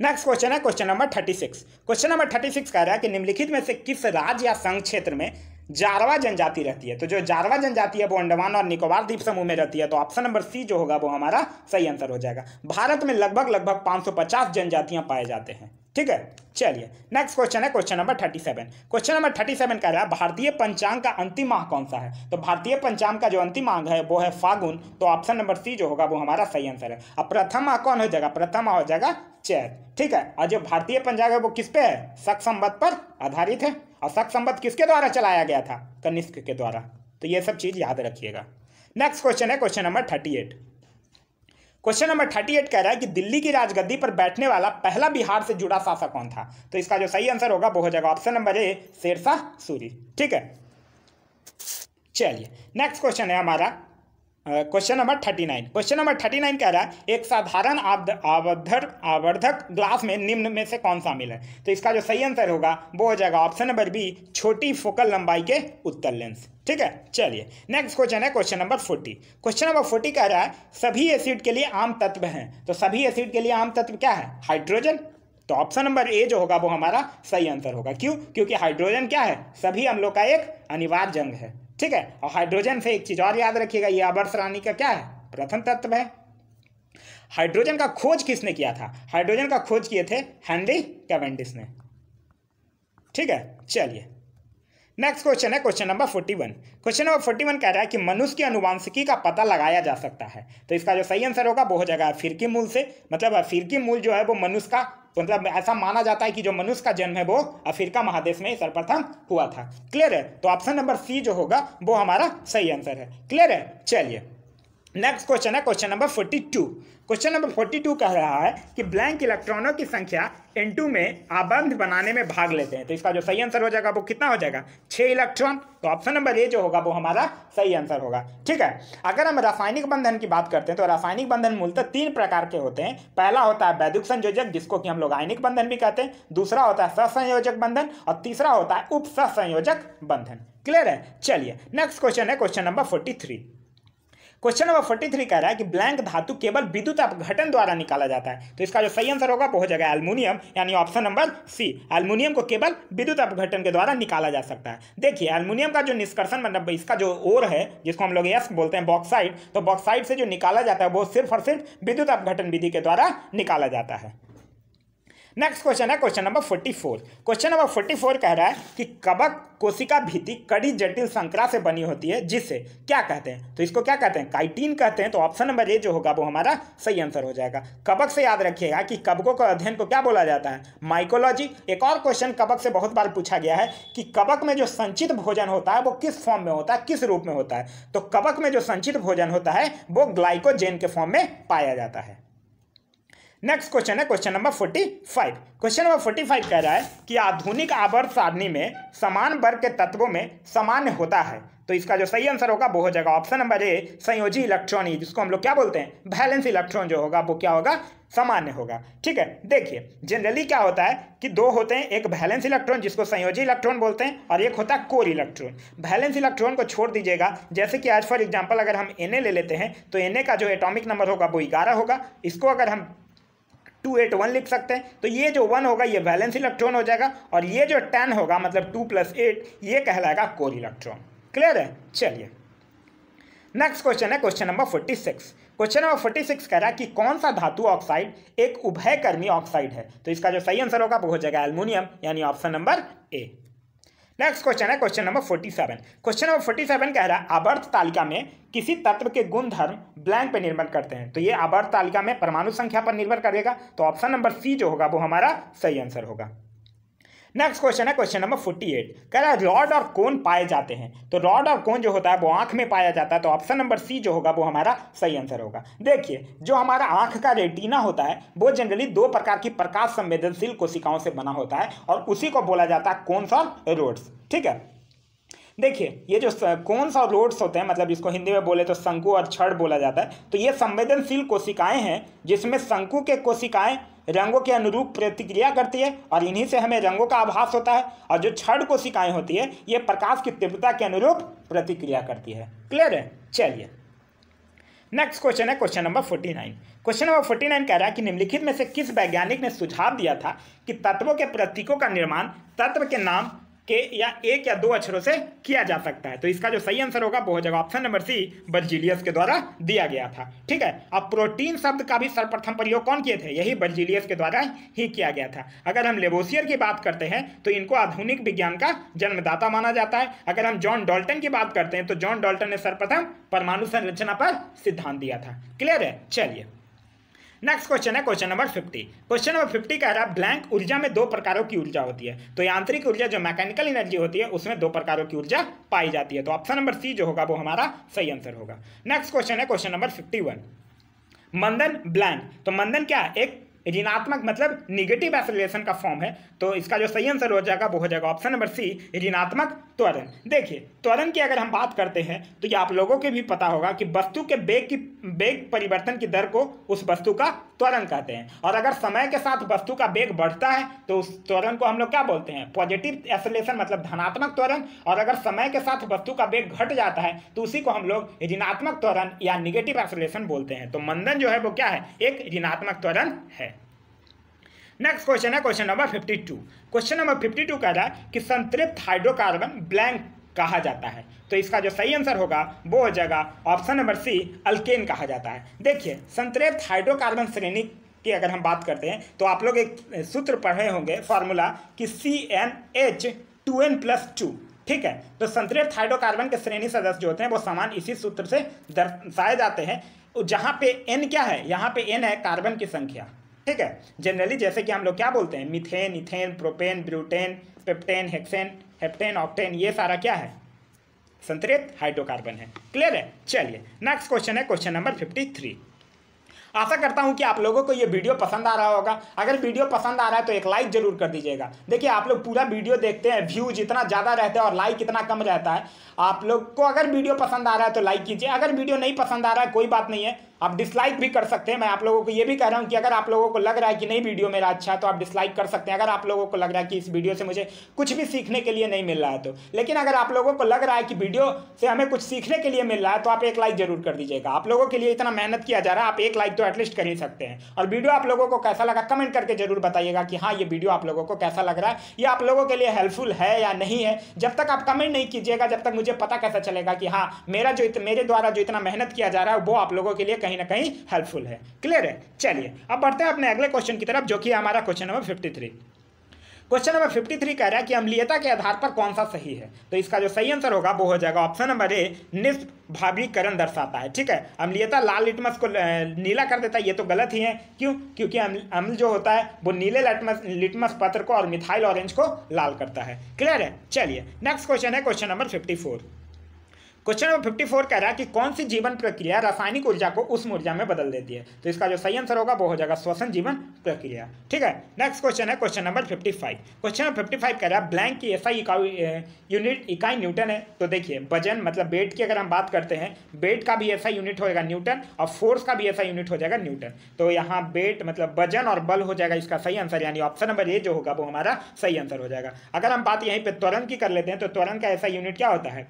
नेक्स्ट क्वेश्चन है question number thirty six question number thirty six कह रहा है कि निम्नलिखित में से किस राज्य या संघ क्षेत्र में जारवा जनजाति रहती है तो जो जारवा जनजाति है वो अंडमान और निकोबार द्वीप समूह में रहती है तो ऑप्शन नंबर सी जो होगा वो हमारा सही आंसर हो जाएगा भारत में लगभग लगभग पचास जनजातियां पाए जाते हैं ठीक है चलिए नेक्स्ट क्वेश्चन है question number thirty seven question number thirty seven कह रहा है भारतीय पंचांग का अंतिम माह कौन सा है तो भारतीय पंचांग का जो अंतिम माह है वो है फागुन तो ऑप्शन नंबर सी जो होगा वो हमारा सही आंसर है अब प्रथम माह कौन हो जाएगा प्रथम माह हो जाएगा चैत ठीक है और जो भारतीय पंचांग है वो किस पे है सक संबद्ध पर आधारित है और सक संबद्ध किसके द्वारा चलाया गया था कनिष्क के द्वारा तो ये सब चीज़ याद रखिएगा नेक्स्ट क्वेश्चन है question number thirty eight question number thirty eight कह रहा है कि दिल्ली की राजगद्दी पर बैठने वाला पहला बिहार से जुड़ा शासक कौन था तो इसका जो सही आंसर होगा वो हो जाएगा option number A Sher Shah Suri ठीक है चलिए नेक्स्ट क्वेश्चन है हमारा question number thirty nine question number thirty nine कह रहा है एक साधारण आवर्धर आवर्धक ग्लास में निम्न में से कौन शामिल है तो इसका जो सही आंसर होगा वो हो जाएगा ऑप्शन नंबर बी छोटी फोकल लंबाई के उत्तर लेंस ठीक है चलिए नेक्स्ट क्वेश्चन है question number forty question number forty कह रहा है सभी एसिड के लिए आम तत्व हैं तो सभी एसिड के लिए आम तत्व क्या है हाइड्रोजन तो ऑप्शन नंबर ए जो होगा वो हमारा सही आंसर होगा क्यों क्योंकि हाइड्रोजन क्या है सभी हम लोग का एक अनिवार्य अंग है ठीक है और हाइड्रोजन से एक चीज और याद रखिएगा ये अबर्स रानी का क्या है प्रथम तत्व है हाइड्रोजन का खोज किसने किया था हाइड्रोजन का खोज किए थे हेनरी कैवेंडिस ने ठीक है चलिए नेक्स्ट क्वेश्चन है question number forty one question number forty one कह रहा है कि मनुष्य की अनुवांशिकी का पता लगाया जा सकता है तो इसका जो सही आंसर होगा वो हो जाएगा फिरकी मूल से मतलब फिरकी मूल जो है वो मनुष्य का मतलब ऐसा माना जाता है कि जो मनुष्य का जन्म है वो अफ्रीका महादेश में सर्वप्रथम हुआ था क्लियर है तो ऑप्शन नंबर सी जो होगा वो हमारा सही आंसर है क्लियर है चलिए नेक्स्ट क्वेश्चन है question number forty two question number forty two कह रहा है कि ब्लैंक इलेक्ट्रॉनों की संख्या N2 में आबंध बनाने में भाग लेते हैं तो इसका जो सही आंसर हो जाएगा वो कितना हो जाएगा छः इलेक्ट्रॉन तो ऑप्शन नंबर ए जो होगा वो हमारा सही आंसर होगा ठीक है अगर हम रासायनिक बंधन की बात करते हैं तो रासायनिक बंधन मूलतः तीन प्रकार के होते हैं पहला होता है वैद्युक संयोजक जिसको कि हम लोग आयनिक बंधन भी कहते हैं दूसरा होता है ससंयोजक बंधन और तीसरा होता है उप सहसंयोजक बंधन क्लियर है चलिए नेक्स्ट क्वेश्चन है question number forty three question number forty three कह रहा है कि ब्लैंक धातु केवल विद्युत अपघटन द्वारा निकाला जाता है तो इसका जो सही आंसर होगा वो हो जाएगा एल्यूमिनियम यानी ऑप्शन नंबर सी एल्मोनियम को केवल विद्युत अपघटन के द्वारा निकाला जा सकता है देखिए एल्यूमिनियम का जो निष्कर्षण मतलब इसका जो ओर है जिसको हम लोग यस बोलते हैं बॉक्साइड तो बॉक्साइड से जो निकाला जाता है वो सिर्फ और सिर्फ विद्युत अपघटन विधि के द्वारा निकाला जाता है नेक्स्ट क्वेश्चन है question number forty four question number forty four कह रहा है कि कबक कोशिका भीति कड़ी जटिल संकरा से बनी होती है जिसे क्या कहते हैं तो इसको क्या कहते हैं काइटीन कहते हैं तो ऑप्शन नंबर ए जो होगा वो हमारा सही आंसर हो जाएगा कबक से याद रखिएगा कि कबकों का अध्ययन को क्या बोला जाता है माइकोलॉजी एक और क्वेश्चन कबक से बहुत बार पूछा गया है कि कबक में जो संचित भोजन होता है वो किस फॉर्म में होता है किस रूप में होता है तो कबक में जो संचित भोजन होता है वो ग्लाइकोजेन के फॉर्म में पाया जाता है नेक्स्ट क्वेश्चन है question number forty five question number forty five कह रहा है कि आधुनिक आवर्त सारणी में समान वर्ग के तत्वों में सामान्य होता है तो इसका जो सही आंसर होगा वो हो जाएगा ऑप्शन नंबर ए संयोजी इलेक्ट्रॉन ही e, जिसको हम लोग क्या बोलते हैं बैलेंस इलेक्ट्रॉन जो होगा वो क्या होगा सामान्य होगा ठीक है देखिए जनरली क्या होता है कि दो होते हैं एक बैलेंस इलेक्ट्रॉन जिसको संयोजी इलेक्ट्रॉन बोलते हैं और एक होता है कोर इलेक्ट्रॉन बैलेंस इलेक्ट्रॉन को छोड़ दीजिएगा जैसे कि आज फॉर एग्जाम्पल अगर हम एन ले लेते हैं तो एन का जो एटॉमिक नंबर होगा वो ग्यारह होगा इसको अगर हम टू एट वन लिख सकते हैं तो ये जो वन होगा ये बैलेंस इलेक्ट्रॉन हो जाएगा और ये जो टेन होगा मतलब टू प्लस एट ये कहलाएगा कोर इलेक्ट्रॉन क्लियर है चलिए नेक्स्ट क्वेश्चन है question number forty six question number forty six कह रहा है कि कौन सा धातु ऑक्साइड एक उभयकर्मी ऑक्साइड है तो इसका जो सही आंसर होगा वो हो जाएगा एल्मोनियम यानी option number A next question है question number forty seven question number forty seven कह रहा है आवर्त तालिका में किसी तत्व के गुण धर्म ब्लैंक पर निर्भर करते हैं तो ये आवर्त तालिका में परमाणु संख्या पर निर्भर करेगा तो ऑप्शन नंबर सी जो होगा वो हमारा सही आंसर होगा नेक्स्ट क्वेश्चन है क्वेश्चन नंबर फोर्टी एट कह रहा है रॉड और कोन पाए जाते हैं तो रॉड और कोन जो होता है वो आंख में पाया जाता है तो ऑप्शन नंबर सी जो होगा वो हमारा सही आंसर होगा देखिए जो हमारा आंख का रेटिना होता है वो जनरली दो प्रकार की प्रकाश संवेदनशील कोशिकाओं से बना होता है और उसी को बोला जाता है कौन सा रोड्स ठीक है देखिए ये जो कौन सा रोड्स होते हैं मतलब इसको हिंदी में बोले तो शंकु और छड़ बोला जाता है तो ये संवेदनशील कोशिकाएं हैं जिसमें शंकु के कोशिकाएं रंगों के अनुरूप प्रतिक्रिया करती है और इन्हीं से हमें रंगों का आभास होता है और जो छड़ कोशिकाएं होती है ये प्रकाश की तीव्रता के अनुरूप प्रतिक्रिया करती है क्लियर है चलिए नेक्स्ट क्वेश्चन है question number forty nine question number forty nine कह रहा है कि निम्नलिखित में से किस वैज्ञानिक ने सुझाव दिया था कि तत्वों के प्रतीकों का निर्माण तत्व के नाम के या एक या दो अक्षरों से किया जा सकता है तो इसका जो सही आंसर होगा वो हो जाएगा ऑप्शन नंबर सी बर्जिलियस के द्वारा दिया गया था ठीक है अब प्रोटीन शब्द का भी सर्वप्रथम प्रयोग कौन किए थे यही बर्जिलियस के द्वारा ही किया गया था अगर हम लेबोसियर की बात करते हैं तो इनको आधुनिक विज्ञान का जन्मदाता माना जाता है अगर हम जॉन डॉल्टन की बात करते हैं तो जॉन डॉल्टन ने सर्वप्रथम परमाणु संरचना पर सिद्धांत दिया था क्लियर है चलिए नेक्स्ट क्वेश्चन है question number fifty question number fifty कह रहा है ब्लैंक ऊर्जा में दो प्रकारों की ऊर्जा होती है तो यांत्रिक ऊर्जा जो मैकेनिकल एनर्जी होती है उसमें दो प्रकारों की ऊर्जा पाई जाती है तो ऑप्शन नंबर सी जो होगा वो हमारा सही आंसर होगा नेक्स्ट क्वेश्चन है क्वेश्चन नंबर फिफ्टी वन मंदन ब्लैंक तो मंदन क्या है एक ऋणात्मक मतलब निगेटिव एसोलेशन का फॉर्म है तो इसका जो सही आंसर हो जाएगा वो हो जाएगा ऑप्शन नंबर सी ऋणात्मक त्वरण देखिए त्वरण की अगर हम बात करते हैं तो ये आप लोगों के भी पता होगा कि वस्तु के बेग की बेग परिवर्तन की दर को उस वस्तु का त्वरण कहते हैं और अगर समय के साथ वस्तु का वेग बढ़ता है तो उस त्वरण को हम लोग क्या बोलते हैं पॉजिटिव एसोलेशन मतलब धनात्मक त्वरण और अगर समय के साथ वस्तु का वेग घट जाता है तो उसी को हम लोग ऋणात्मक त्वरण या निगेटिव एसोलेशन बोलते हैं तो मंदन जो है वो क्या है एक ऋणात्मक त्वरण है नेक्स्ट क्वेश्चन है question number fifty question number fifty two कह रहा है कि संतृप्त हाइड्रोकार्बन ब्लैंक कहा जाता है तो इसका जो सही आंसर होगा वो हो जाएगा ऑप्शन नंबर सी अल्केन कहा जाता है देखिए संतृप्त हाइड्रोकार्बन श्रेणी की अगर हम बात करते हैं तो आप लोग एक सूत्र पढ़े होंगे फॉर्मूला कि C N H two N plus two ठीक है तो संतृप्त हाइड्रोकार्बन के श्रेणी सदस्य जो होते हैं वो समान इसी सूत्र से दर्शाए जाते हैं जहाँ पे एन क्या है यहाँ पे एन है कार्बन की संख्या ठीक है जनरली जैसे कि हम लोग क्या बोलते हैं methane ethane propane butane pentane hexane heptane octane ये सारा क्या है संतरित हाइड्रोकार्बन है क्लियर है चलिए नेक्स्ट क्वेश्चन है क्वेश्चन नंबर फिफ्टी थ्री आशा करता हूं कि आप लोगों को ये वीडियो पसंद आ रहा होगा अगर वीडियो पसंद आ रहा है तो एक लाइक जरूर कर दीजिएगा देखिए आप लोग पूरा वीडियो देखते हैं व्यूज इतना ज़्यादा रहता है और लाइक इतना कम रहता है आप लोग को अगर वीडियो पसंद आ रहा है तो लाइक कीजिए अगर वीडियो नहीं पसंद आ रहा है कोई बात नहीं है आप डिसलाइक भी कर सकते हैं मैं आप लोगों को ये भी कह रहा हूँ कि अगर आप लोगों को लग रहा है कि नहीं वीडियो मेरा अच्छा है तो आप डिसलाइक कर सकते हैं अगर आप लोगों को लग रहा है कि इस वीडियो से मुझे कुछ भी सीखने के लिए नहीं मिल रहा है तो लेकिन अगर आप लोगों को लग रहा है कि वीडियो से हमें कुछ सीखने के लिए मिल रहा है तो आप एक लाइक जरूर कर दीजिएगा आप लोगों के लिए इतना मेहनत किया जा रहा है आप एक लाइक तो एटलीस्ट कर ही सकते हैं और वीडियो आप लोगों को कैसा लगा कमेंट करके जरूर बताइएगा कि हाँ ये वीडियो आप लोगों को कैसा लग रहा है ये आप लोगों के लिए हेल्पफुल है या नहीं है जब तक आप कमेंट नहीं कीजिएगा जब तक मुझे पता कैसा चलेगा कि हाँ मेरा जो मेरे द्वारा जो इतना मेहनत किया जा रहा है वो आप लोगों के लिए कहीं कहीं ना कहीं हेल्पफुल है क्लियर है चलिए अब बढ़ते हैं अपने अगले क्वेश्चन की तरफ जो कि हमारा question number fifty three question number fifty three कह रहा है कि अम्लीयता के आधार पर कौन सा सही है तो इसका जो सही आंसर होगा वो हो जाएगा ऑप्शन नंबर ए निष्भावीकरण दर्शाता है ठीक है अम्लीयता लाल लिटमस को नीला कर देता है ये तो गलत ही है क्यों क्योंकि अम्ल जो होता है वो नीले लिटमस लिटमस पत्र को और मिथाइल ऑरेंज को लाल करता है क्लियर है चलिए नेक्स्ट क्वेश्चन है question number fifty question number fifty four कह रहा है कि कौन सी जीवन प्रक्रिया रासायनिक ऊर्जा को उस ऊर्जा में बदल देती है तो इसका जो सही आंसर होगा वो हो जाएगा श्वसन जीवन प्रक्रिया ठीक है नेक्स्ट क्वेश्चन है question number fifty five question number fifty five कह रहा है ब्लैंक की ऐसा इकाई यूनिट इकाई न्यूटन है तो देखिए वजन मतलब वेट की अगर हम बात करते हैं वेट का भी ऐसा यूनिट होगा न्यूटन और फोर्स का भी ऐसा यूनिट हो जाएगा न्यूटन तो यहाँ वेट मतलब वजन और बल हो जाएगा इसका सही आंसर यानी ऑप्शन नंबर ए जो होगा वो हमारा सही आंसर हो जाएगा अगर हम बात यहीं पर त्वरण की कर लेते हैं तो त्वरण का ऐसा यूनिट क्या होता है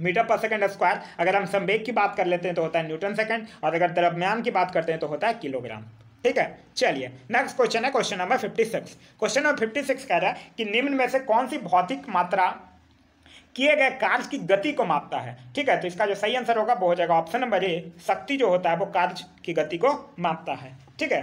मीटर पर सेकंड स्क्वायर अगर हम संवेग की बात कर लेते हैं तो होता है न्यूटन सेकंड और अगर द्रव्यमान की बात करते हैं तो होता है किलोग्राम ठीक है चलिए नेक्स्ट क्वेश्चन है question number fifty six question number fifty six कह रहा है कि निम्न में से कौन सी भौतिक मात्रा किए गए कार्य की गति को मापता है ठीक है तो इसका जो सही आंसर होगा वो हो जाएगा ऑप्शन नंबर ए शक्ति जो होता है वो कार्य की गति को मापता है ठीक है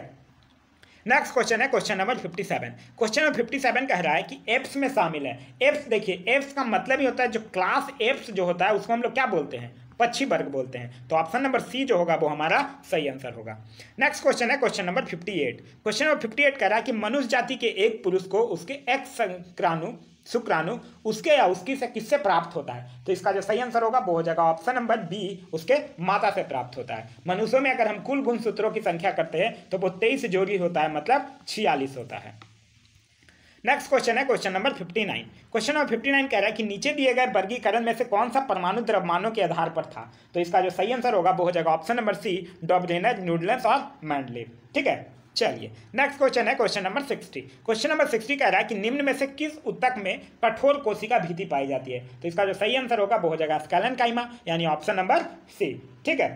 नेक्स्ट क्वेश्चन है question number fifty seven question number fifty seven कह रहा है कि एप्स में शामिल है एप्स देखिए एप्स का मतलब ही होता है जो क्लास एप्स जो होता है उसको हम लोग क्या बोलते हैं पक्षी वर्ग बोलते हैं तो ऑप्शन नंबर सी जो होगा वो हमारा सही आंसर होगा नेक्स्ट क्वेश्चन है question number fifty eight question number fifty eight कह रहा है कि मनुष्य जाति के एक पुरुष को उसके एक्स संक्राणु शुक्राणु उसके या उसकी से किससे प्राप्त होता है तो इसका जो सही आंसर होगा वो हो जाएगा ऑप्शन नंबर बी उसके माता से प्राप्त होता है मनुष्यों में अगर हम कुल गुण सूत्रों की संख्या करते हैं तो वो तेईस जोड़ी होता है मतलब छियालीस होता है नेक्स्ट क्वेश्चन है question number fifty nine question number fifty nine कह रहा है कि नीचे दिए गए वर्गीकरण में से कौन सा परमाणु द्रव्यमानों के आधार पर था तो इसका जो सही आंसर होगा वो हो जाएगा ऑप्शन नंबर सी डॉबरेनर न्यूडलेंस और मैंडलेव ठीक है चलिए नेक्स्ट क्वेश्चन है question number sixty question number sixty कह रहा है कि निम्न में से किस उत्तक में कठोर कोशिका भीति पाई जाती है तो इसका जो सही आंसर होगा वो हो जाएगा स्कैलन काइमा यानी ऑप्शन नंबर सी ठीक है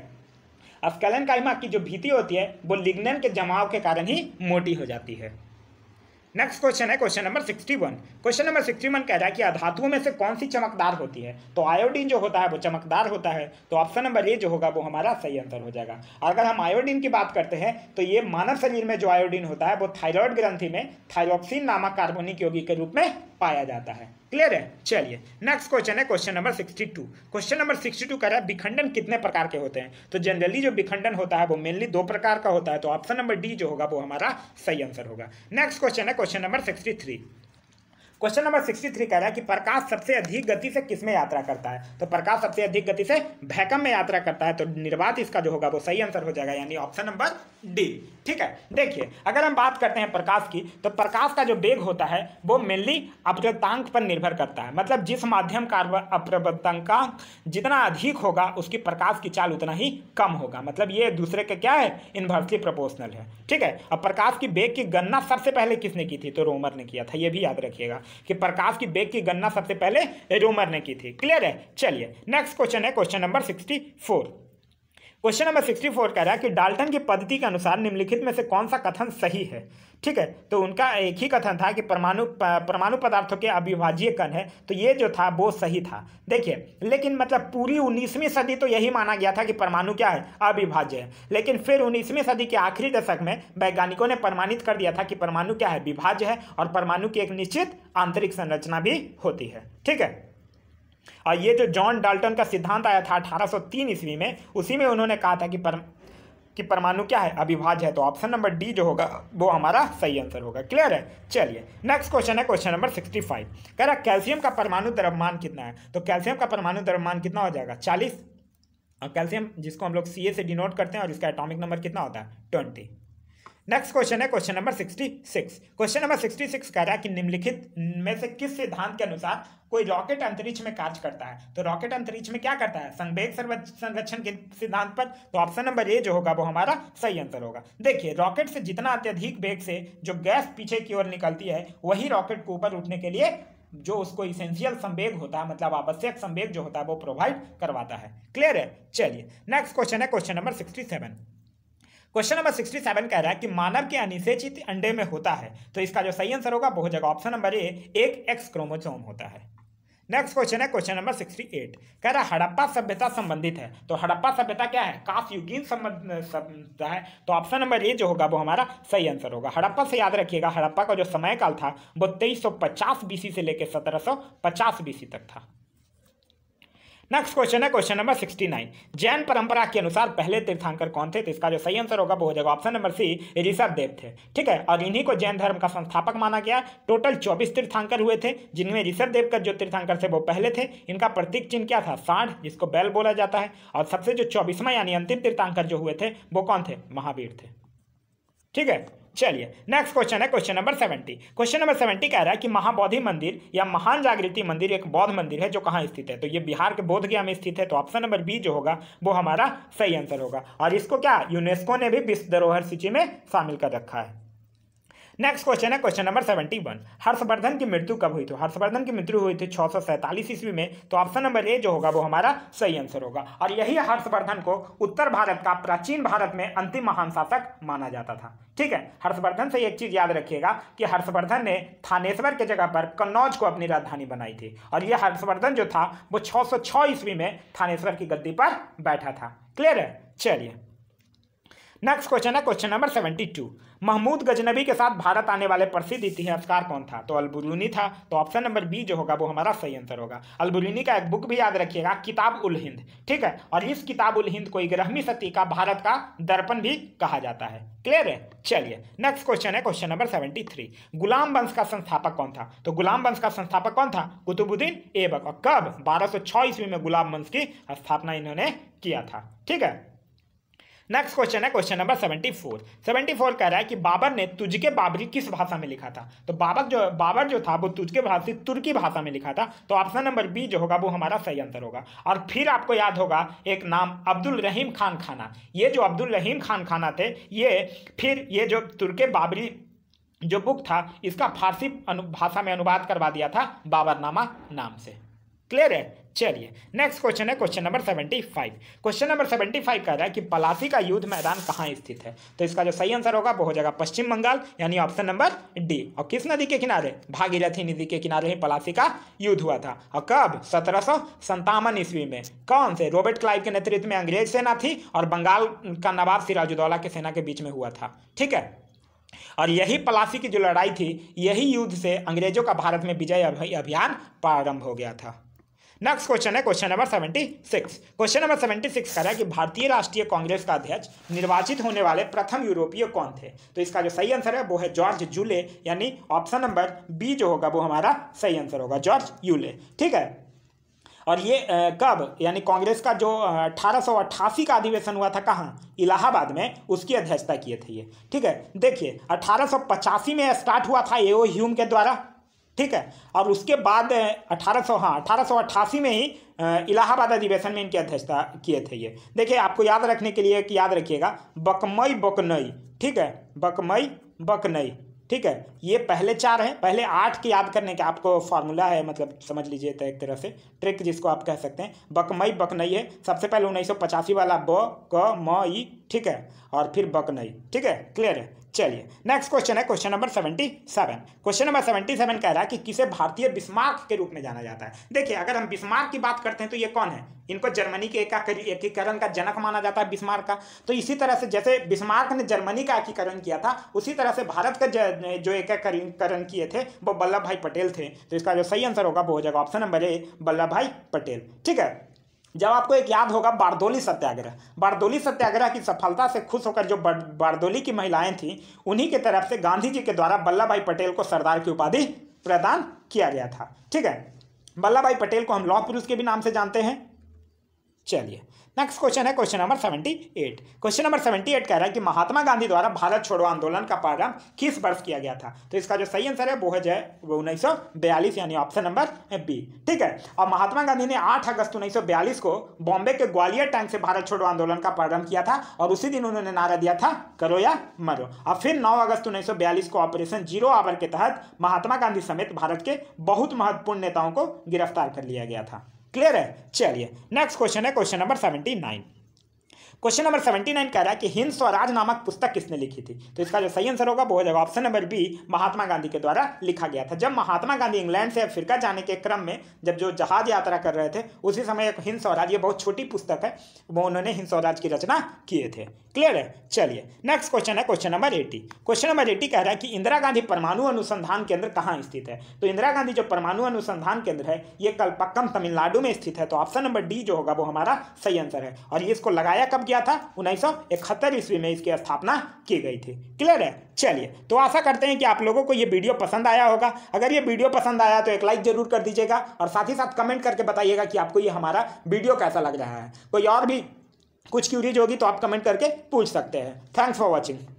स्कैलन काइमा की जो भीति होती है वो लिग्नन के जमाव के कारण ही मोटी हो जाती है नेक्स्ट क्वेश्चन है question number sixty one question number sixty one कह रहा है कि धातुओं में से कौन सी चमकदार होती है तो आयोडीन जो होता है वो चमकदार होता है तो ऑप्शन नंबर ए जो होगा वो हमारा सही आंसर हो जाएगा अगर हम आयोडीन की बात करते हैं तो ये मानव शरीर में जो आयोडीन होता है वो थायराइड ग्रंथि में थायरोक्सिन नामक कार्बोनिक योगी के रूप में पाया जाता है क्लियर है चलिए नेक्स्ट क्वेश्चन है क्वेश्चन नंबर 62 क्वेश्चन नंबर 62 कह रहा है विखंडन कितने प्रकार के होते हैं तो जनरली जो विखंडन होता है वो मेनली दो प्रकार का होता है तो ऑप्शन नंबर डी जो होगा वो हमारा सही आंसर होगा नेक्स्ट क्वेश्चन है question number sixty question number sixty three कह रहा है कि प्रकाश सबसे अधिक गति से किस में यात्रा करता है तो प्रकाश सबसे अधिक गति से भैकम में यात्रा करता है तो निर्वात इसका जो होगा वो सही आंसर हो जाएगा यानी ऑप्शन नंबर डी ठीक है देखिए अगर हम बात करते हैं प्रकाश की तो प्रकाश का जो वेग होता है वो मेनली अपवर्तांक पर निर्भर करता है मतलब जिस माध्यम का अपवर्तांकांक जितना अधिक होगा उसकी प्रकाश की चाल उतना ही कम होगा मतलब ये दूसरे का क्या है इनवर्सली प्रोपोर्शनल है ठीक है अब प्रकाश की वेग की गणना सबसे पहले किसने की थी तो रोमर ने किया था ये भी याद रखिएगा कि प्रकाश की बेग की गणना सबसे पहले रोमर ने की थी क्लियर है चलिए नेक्स्ट क्वेश्चन है question number sixty four question number sixty four कह रहा है कि डाल्टन की पद्धति के अनुसार निम्नलिखित में से कौन सा कथन सही है ठीक है तो उनका एक ही कथन था कि परमाणु परमाणु पदार्थों के अविभाज्य कण है तो ये जो था वो सही था देखिए लेकिन मतलब पूरी उन्नीसवीं सदी तो यही माना गया था कि परमाणु क्या है अविभाज्य है लेकिन फिर उन्नीसवीं सदी के आखिरी दशक में वैज्ञानिकों ने प्रमाणित कर दिया था कि परमाणु क्या है विभाज्य है और परमाणु की एक निश्चित आंतरिक संरचना भी होती है ठीक है और ये जो जॉन डाल्टन का सिद्धांत आया था 1803 ईस्वी में उसी में उन्होंने कहा था कि पर कि परमाणु क्या है अविभाज्य है तो ऑप्शन नंबर डी जो होगा वो हमारा सही आंसर होगा क्लियर है चलिए नेक्स्ट क्वेश्चन है क्वेश्चन नंबर 65 कह रहा कैल्शियम का परमाणु द्रव्यमान कितना है तो कैल्शियम का परमाणु द्रव्यमान कितना हो जाएगा 40 और कैल्शियम जिसको हम लोग सी से डिनोट करते हैं और इसका एटॉमिक नंबर कितना होता है ट्वेंटी नेक्स्ट क्वेश्चन है question number sixty six question number sixty six कह रहा है कि निम्नलिखित में से किस सिद्धांत के अनुसार कोई रॉकेट अंतरिक्ष में कार्य करता है तो रॉकेट अंतरिक्ष में क्या करता है संवेद संरक्षण के सिद्धांत पर तो ऑप्शन नंबर ए जो होगा वो हमारा सही आंसर होगा देखिए रॉकेट से जितना अत्यधिक वेग से जो गैस पीछे की ओर निकलती है वही रॉकेट को ऊपर उठने के लिए जो उसको इसेंशियल संवेग होता है मतलब आवश्यक संवेग जो होता है वो प्रोवाइड करवाता है क्लियर है चलिए नेक्स्ट क्वेश्चन है question number sixty seven question number sixty seven कह रहा है कि मानव के अनिषेचित अंडे में होता है तो इसका जो सही आंसर होगा बहुत जगह ऑप्शन नंबर ए एक एक्स क्रोमोसोम होता है नेक्स्ट क्वेश्चन है क्वेश्चन नंबर सिक्सटी एट कह रहा है हड़प्पा सभ्यता संबंधित है तो हड़प्पा सभ्यता क्या है काफ युगीन संबंध है तो ऑप्शन नंबर ए जो होगा वो हमारा सही आंसर होगा हड़प्पा से याद रखिएगा हड़प्पा का जो समय काल था वो तेईस सौ पचास बीसी से लेकर सत्रह सौ पचास बीसी तक था नेक्स्ट क्वेश्चन है question number sixty nine Jain परंपरा के अनुसार पहले तीर्थांकर कौन थे तो इसका जो सही आंसर होगा वो हो जाएगा option number C Rishabh Dev थे ठीक है और इन्हीं को जैन धर्म का संस्थापक माना गया टोटल चौबीस तीर्थांकर हुए थे जिनमें ऋषभ देव का जो तीर्थांकर थे वो पहले थे इनका प्रतीक चिन्ह क्या था साढ़ जिसको बैल बोला जाता है और सबसे जो चौबीसवां यानी अंतिम तीर्थांकर जो हुए थे वो कौन थे महावीर थे ठीक है चलिए नेक्स्ट क्वेश्चन है question number seventy question number seventy कह रहा है कि महाबोधि मंदिर या महान जागृति मंदिर एक बौद्ध मंदिर है जो कहाँ स्थित है तो ये बिहार के बोध गया में स्थित है तो ऑप्शन नंबर बी जो होगा वो हमारा सही आंसर होगा और इसको क्या यूनेस्को ने भी विश्व धरोहर सूची में शामिल कर रखा है नेक्स्ट क्वेश्चन है question number seventy one Harshvardhan की मृत्यु कब हुई थी हर्षवर्धन की मृत्यु हुई थी छः सौ सैंतालीस ईस्वी में तो ऑप्शन नंबर ए जो होगा वो हमारा सही आंसर होगा और यही हर्षवर्धन को उत्तर भारत का प्राचीन भारत में अंतिम महान शासक माना जाता था ठीक है हर्षवर्धन से एक चीज याद रखिएगा कि हर्षवर्धन ने थानेश्वर के जगह पर कन्नौज को अपनी राजधानी बनाई थी और यह हर्षवर्धन जो था वो 606 ईस्वी में थानेश्वर की गद्दी पर बैठा था क्लियर है चलिए नेक्स्ट क्वेश्चन है question number seventy two Mahmud Ghaznavi के साथ भारत आने वाले प्रसिद्ध इतिहासकार कौन था तो अलबुरूनी था तो ऑप्शन नंबर बी जो होगा वो हमारा सही आंसर होगा अलबुरूनी का एक बुक भी याद रखिएगा किताब उल हिंद ठीक है और इस किताब उल हिंद को ग्रहमी सती का भारत का दर्पण भी कहा जाता है क्लियर है चलिए नेक्स्ट क्वेश्चन है क्वेश्चन नंबर सेवेंटी थ्री गुलाम वंश का संस्थापक कौन था तो गुलाम वंश का संस्थापक कौन था कुतुबुद्दीन एबक और कब बारह ईस्वी में गुलाम वंश की स्थापना इन्होंने किया था ठीक है नेक्स्ट क्वेश्चन है question number seventy four seventy four कह रहा है कि बाबर ने तुझके बाबरी किस भाषा में लिखा था तो बाबर जो बाबर जो था वो तुझके भाषी तुर्की भाषा में लिखा था तो ऑप्शन नंबर बी जो होगा वो हमारा सही आंसर होगा और फिर आपको याद होगा एक नाम अब्दुल रहीम खान खाना ये जो अब्दुल रहीम खान खाना थे ये फिर ये जो तुर्के बाबरी जो बुक था इसका फारसी भाषा में अनुवाद करवा दिया था बाबरनामा नाम से क्लियर है चलिए नेक्स्ट क्वेश्चन है question number seventy five question number seventy five कह रहा है कि पलासी का युद्ध मैदान कहाँ स्थित है तो इसका जो सही आंसर होगा वो हो जाएगा पश्चिम बंगाल यानी ऑप्शन नंबर डी और किस नदी के किनारे भागीरथी नदी के किनारे ही पलासी का युद्ध हुआ था और कब सत्रह सौ ईस्वी में कौन से रॉबर्ट क्लाइव के नेतृत्व में अंग्रेज सेना थी और बंगाल का नवाब सिराजुद्दौला के सेना के बीच में हुआ था ठीक है और यही पलासी की जो लड़ाई थी यही युद्ध से अंग्रेजों का भारत में विजय अभियान प्रारंभ हो गया था नेक्स्ट क्वेश्चन है question number seventy six question number seventy six करें कि भारतीय राष्ट्रीय कांग्रेस का अध्यक्ष निर्वाचित होने वाले प्रथम यूरोपीय कौन थे तो इसका जो सही आंसर है वो है जॉर्ज जूले यानी ऑप्शन नंबर बी जो होगा वो हमारा सही आंसर होगा जॉर्ज यूले ठीक है और ये कब यानी कांग्रेस का जो अठारह का अधिवेशन हुआ था कहाँ इलाहाबाद में उसकी अध्यक्षता किए थे ये ठीक है देखिए अठारह में स्टार्ट हुआ था ए ह्यूम के द्वारा ठीक है और उसके बाद अठारह सौ हाँ अठारह सौ अट्ठासी में ही इलाहाबाद अधिवेशन में इनकी अध्यक्षता किए थे ये देखिए आपको याद रखने के लिए याद रखिएगा बकमई बकनई ठीक है बकमई बकनई ठीक है ये पहले चार हैं पहले आठ के याद करने का आपको फार्मूला है मतलब समझ लीजिए तो एक तरह से ट्रिक जिसको आप कह सकते हैं बकमई बकनई है सबसे पहले उन्नीस वाला ब क म ई ठीक है और फिर बकनई ठीक है क्लियर है चलिए नेक्स्ट क्वेश्चन है question number seventy seven question number seventy seven कह रहा है कि किसे भारतीय बिस्मार्क के रूप में जाना जाता है देखिए अगर हम बिस्मार्क की बात करते हैं तो ये कौन है इनको जर्मनी के एकीकरण का जनक माना जाता है बिस्मार्क का तो इसी तरह से जैसे बिस्मार्क ने जर्मनी का एकीकरण किया था उसी तरह से भारत का जो एकीकरण किए थे वो वल्लभ भाई पटेल थे तो इसका जो सही आंसर होगा वो हो जाएगा ऑप्शन नंबर ए वल्लभ भाई पटेल ठीक है जब आपको एक याद होगा बारदोली सत्याग्रह बारदोली सत्याग्रह की सफलता से खुश होकर जो बारदोली की महिलाएं थीं उन्हीं के तरफ से गांधी जी के द्वारा वल्लभ भाई पटेल को सरदार की उपाधि प्रदान किया गया था ठीक है वल्लभ भाई पटेल को हम लौह पुरुष के भी नाम से जानते हैं चलिए नेक्स्ट क्वेश्चन है question number seventy eight question number seventy eight कह रहा है कि महात्मा गांधी द्वारा भारत छोड़ो आंदोलन का प्रारंभ किस वर्ष किया गया था तो इसका जो सही आंसर है वो है वो उन्नीस सौ बयालीस यानी ऑप्शन नंबर बी ठीक है और महात्मा गांधी ने आठ अगस्त उन्नीस सौ बयालीस को बॉम्बे के ग्वालियर टैंक से भारत छोड़ो आंदोलन का प्रारंभ किया था और उसी दिन उन्होंने नारा दिया था करो या मरो और फिर नौ अगस्त उन्नीस सौ बयालीस को ऑपरेशन जीरो आवर के तहत महात्मा गांधी समेत भारत के बहुत महत्वपूर्ण नेताओं को गिरफ्तार कर लिया गया था क्लियर है चलिए नेक्स्ट क्वेश्चन है question number seventy nine question number seventy nine कह रहा है कि हिंद स्वराज नामक पुस्तक किसने लिखी थी तो इसका जो सही आंसर होगा वो हो जाएगा option number B Mahatma Gandhi के द्वारा लिखा गया था जब महात्मा गांधी इंग्लैंड से अफ्रीका जाने के क्रम में जब जो जहाज यात्रा कर रहे थे उसी समय एक हिंद स्वराज ये बहुत छोटी पुस्तक है वो उन्होंने हिंद स्वराज की रचना किए थे क्लियर है चलिए नेक्स्ट क्वेश्चन है question number eighty question number eighty कह रहा है कि इंदिरा गांधी परमाणु अनुसंधान केंद्र कहाँ स्थित है तो इंदिरा गांधी जो परमाणु अनुसंधान केंद्र है ये कल्पक्कम तमिलनाडु में स्थित है तो ऑप्शन नंबर डी जो होगा वो हमारा सही आंसर है और ये इसको लगाया कब किया था उन्नीस ईस्वी में इसकी स्थापना की गई थी क्लियर है चलिए तो आशा करते हैं कि आप लोगों को ये वीडियो पसंद आया होगा अगर ये वीडियो पसंद आया तो एक लाइक जरूर कर दीजिएगा और साथ ही साथ कमेंट करके बताइएगा कि आपको ये हमारा वीडियो कैसा लग रहा है कोई और भी कुछ क्यूरीज होगी तो आप कमेंट करके पूछ सकते हैं थैंक्स फॉर वॉचिंग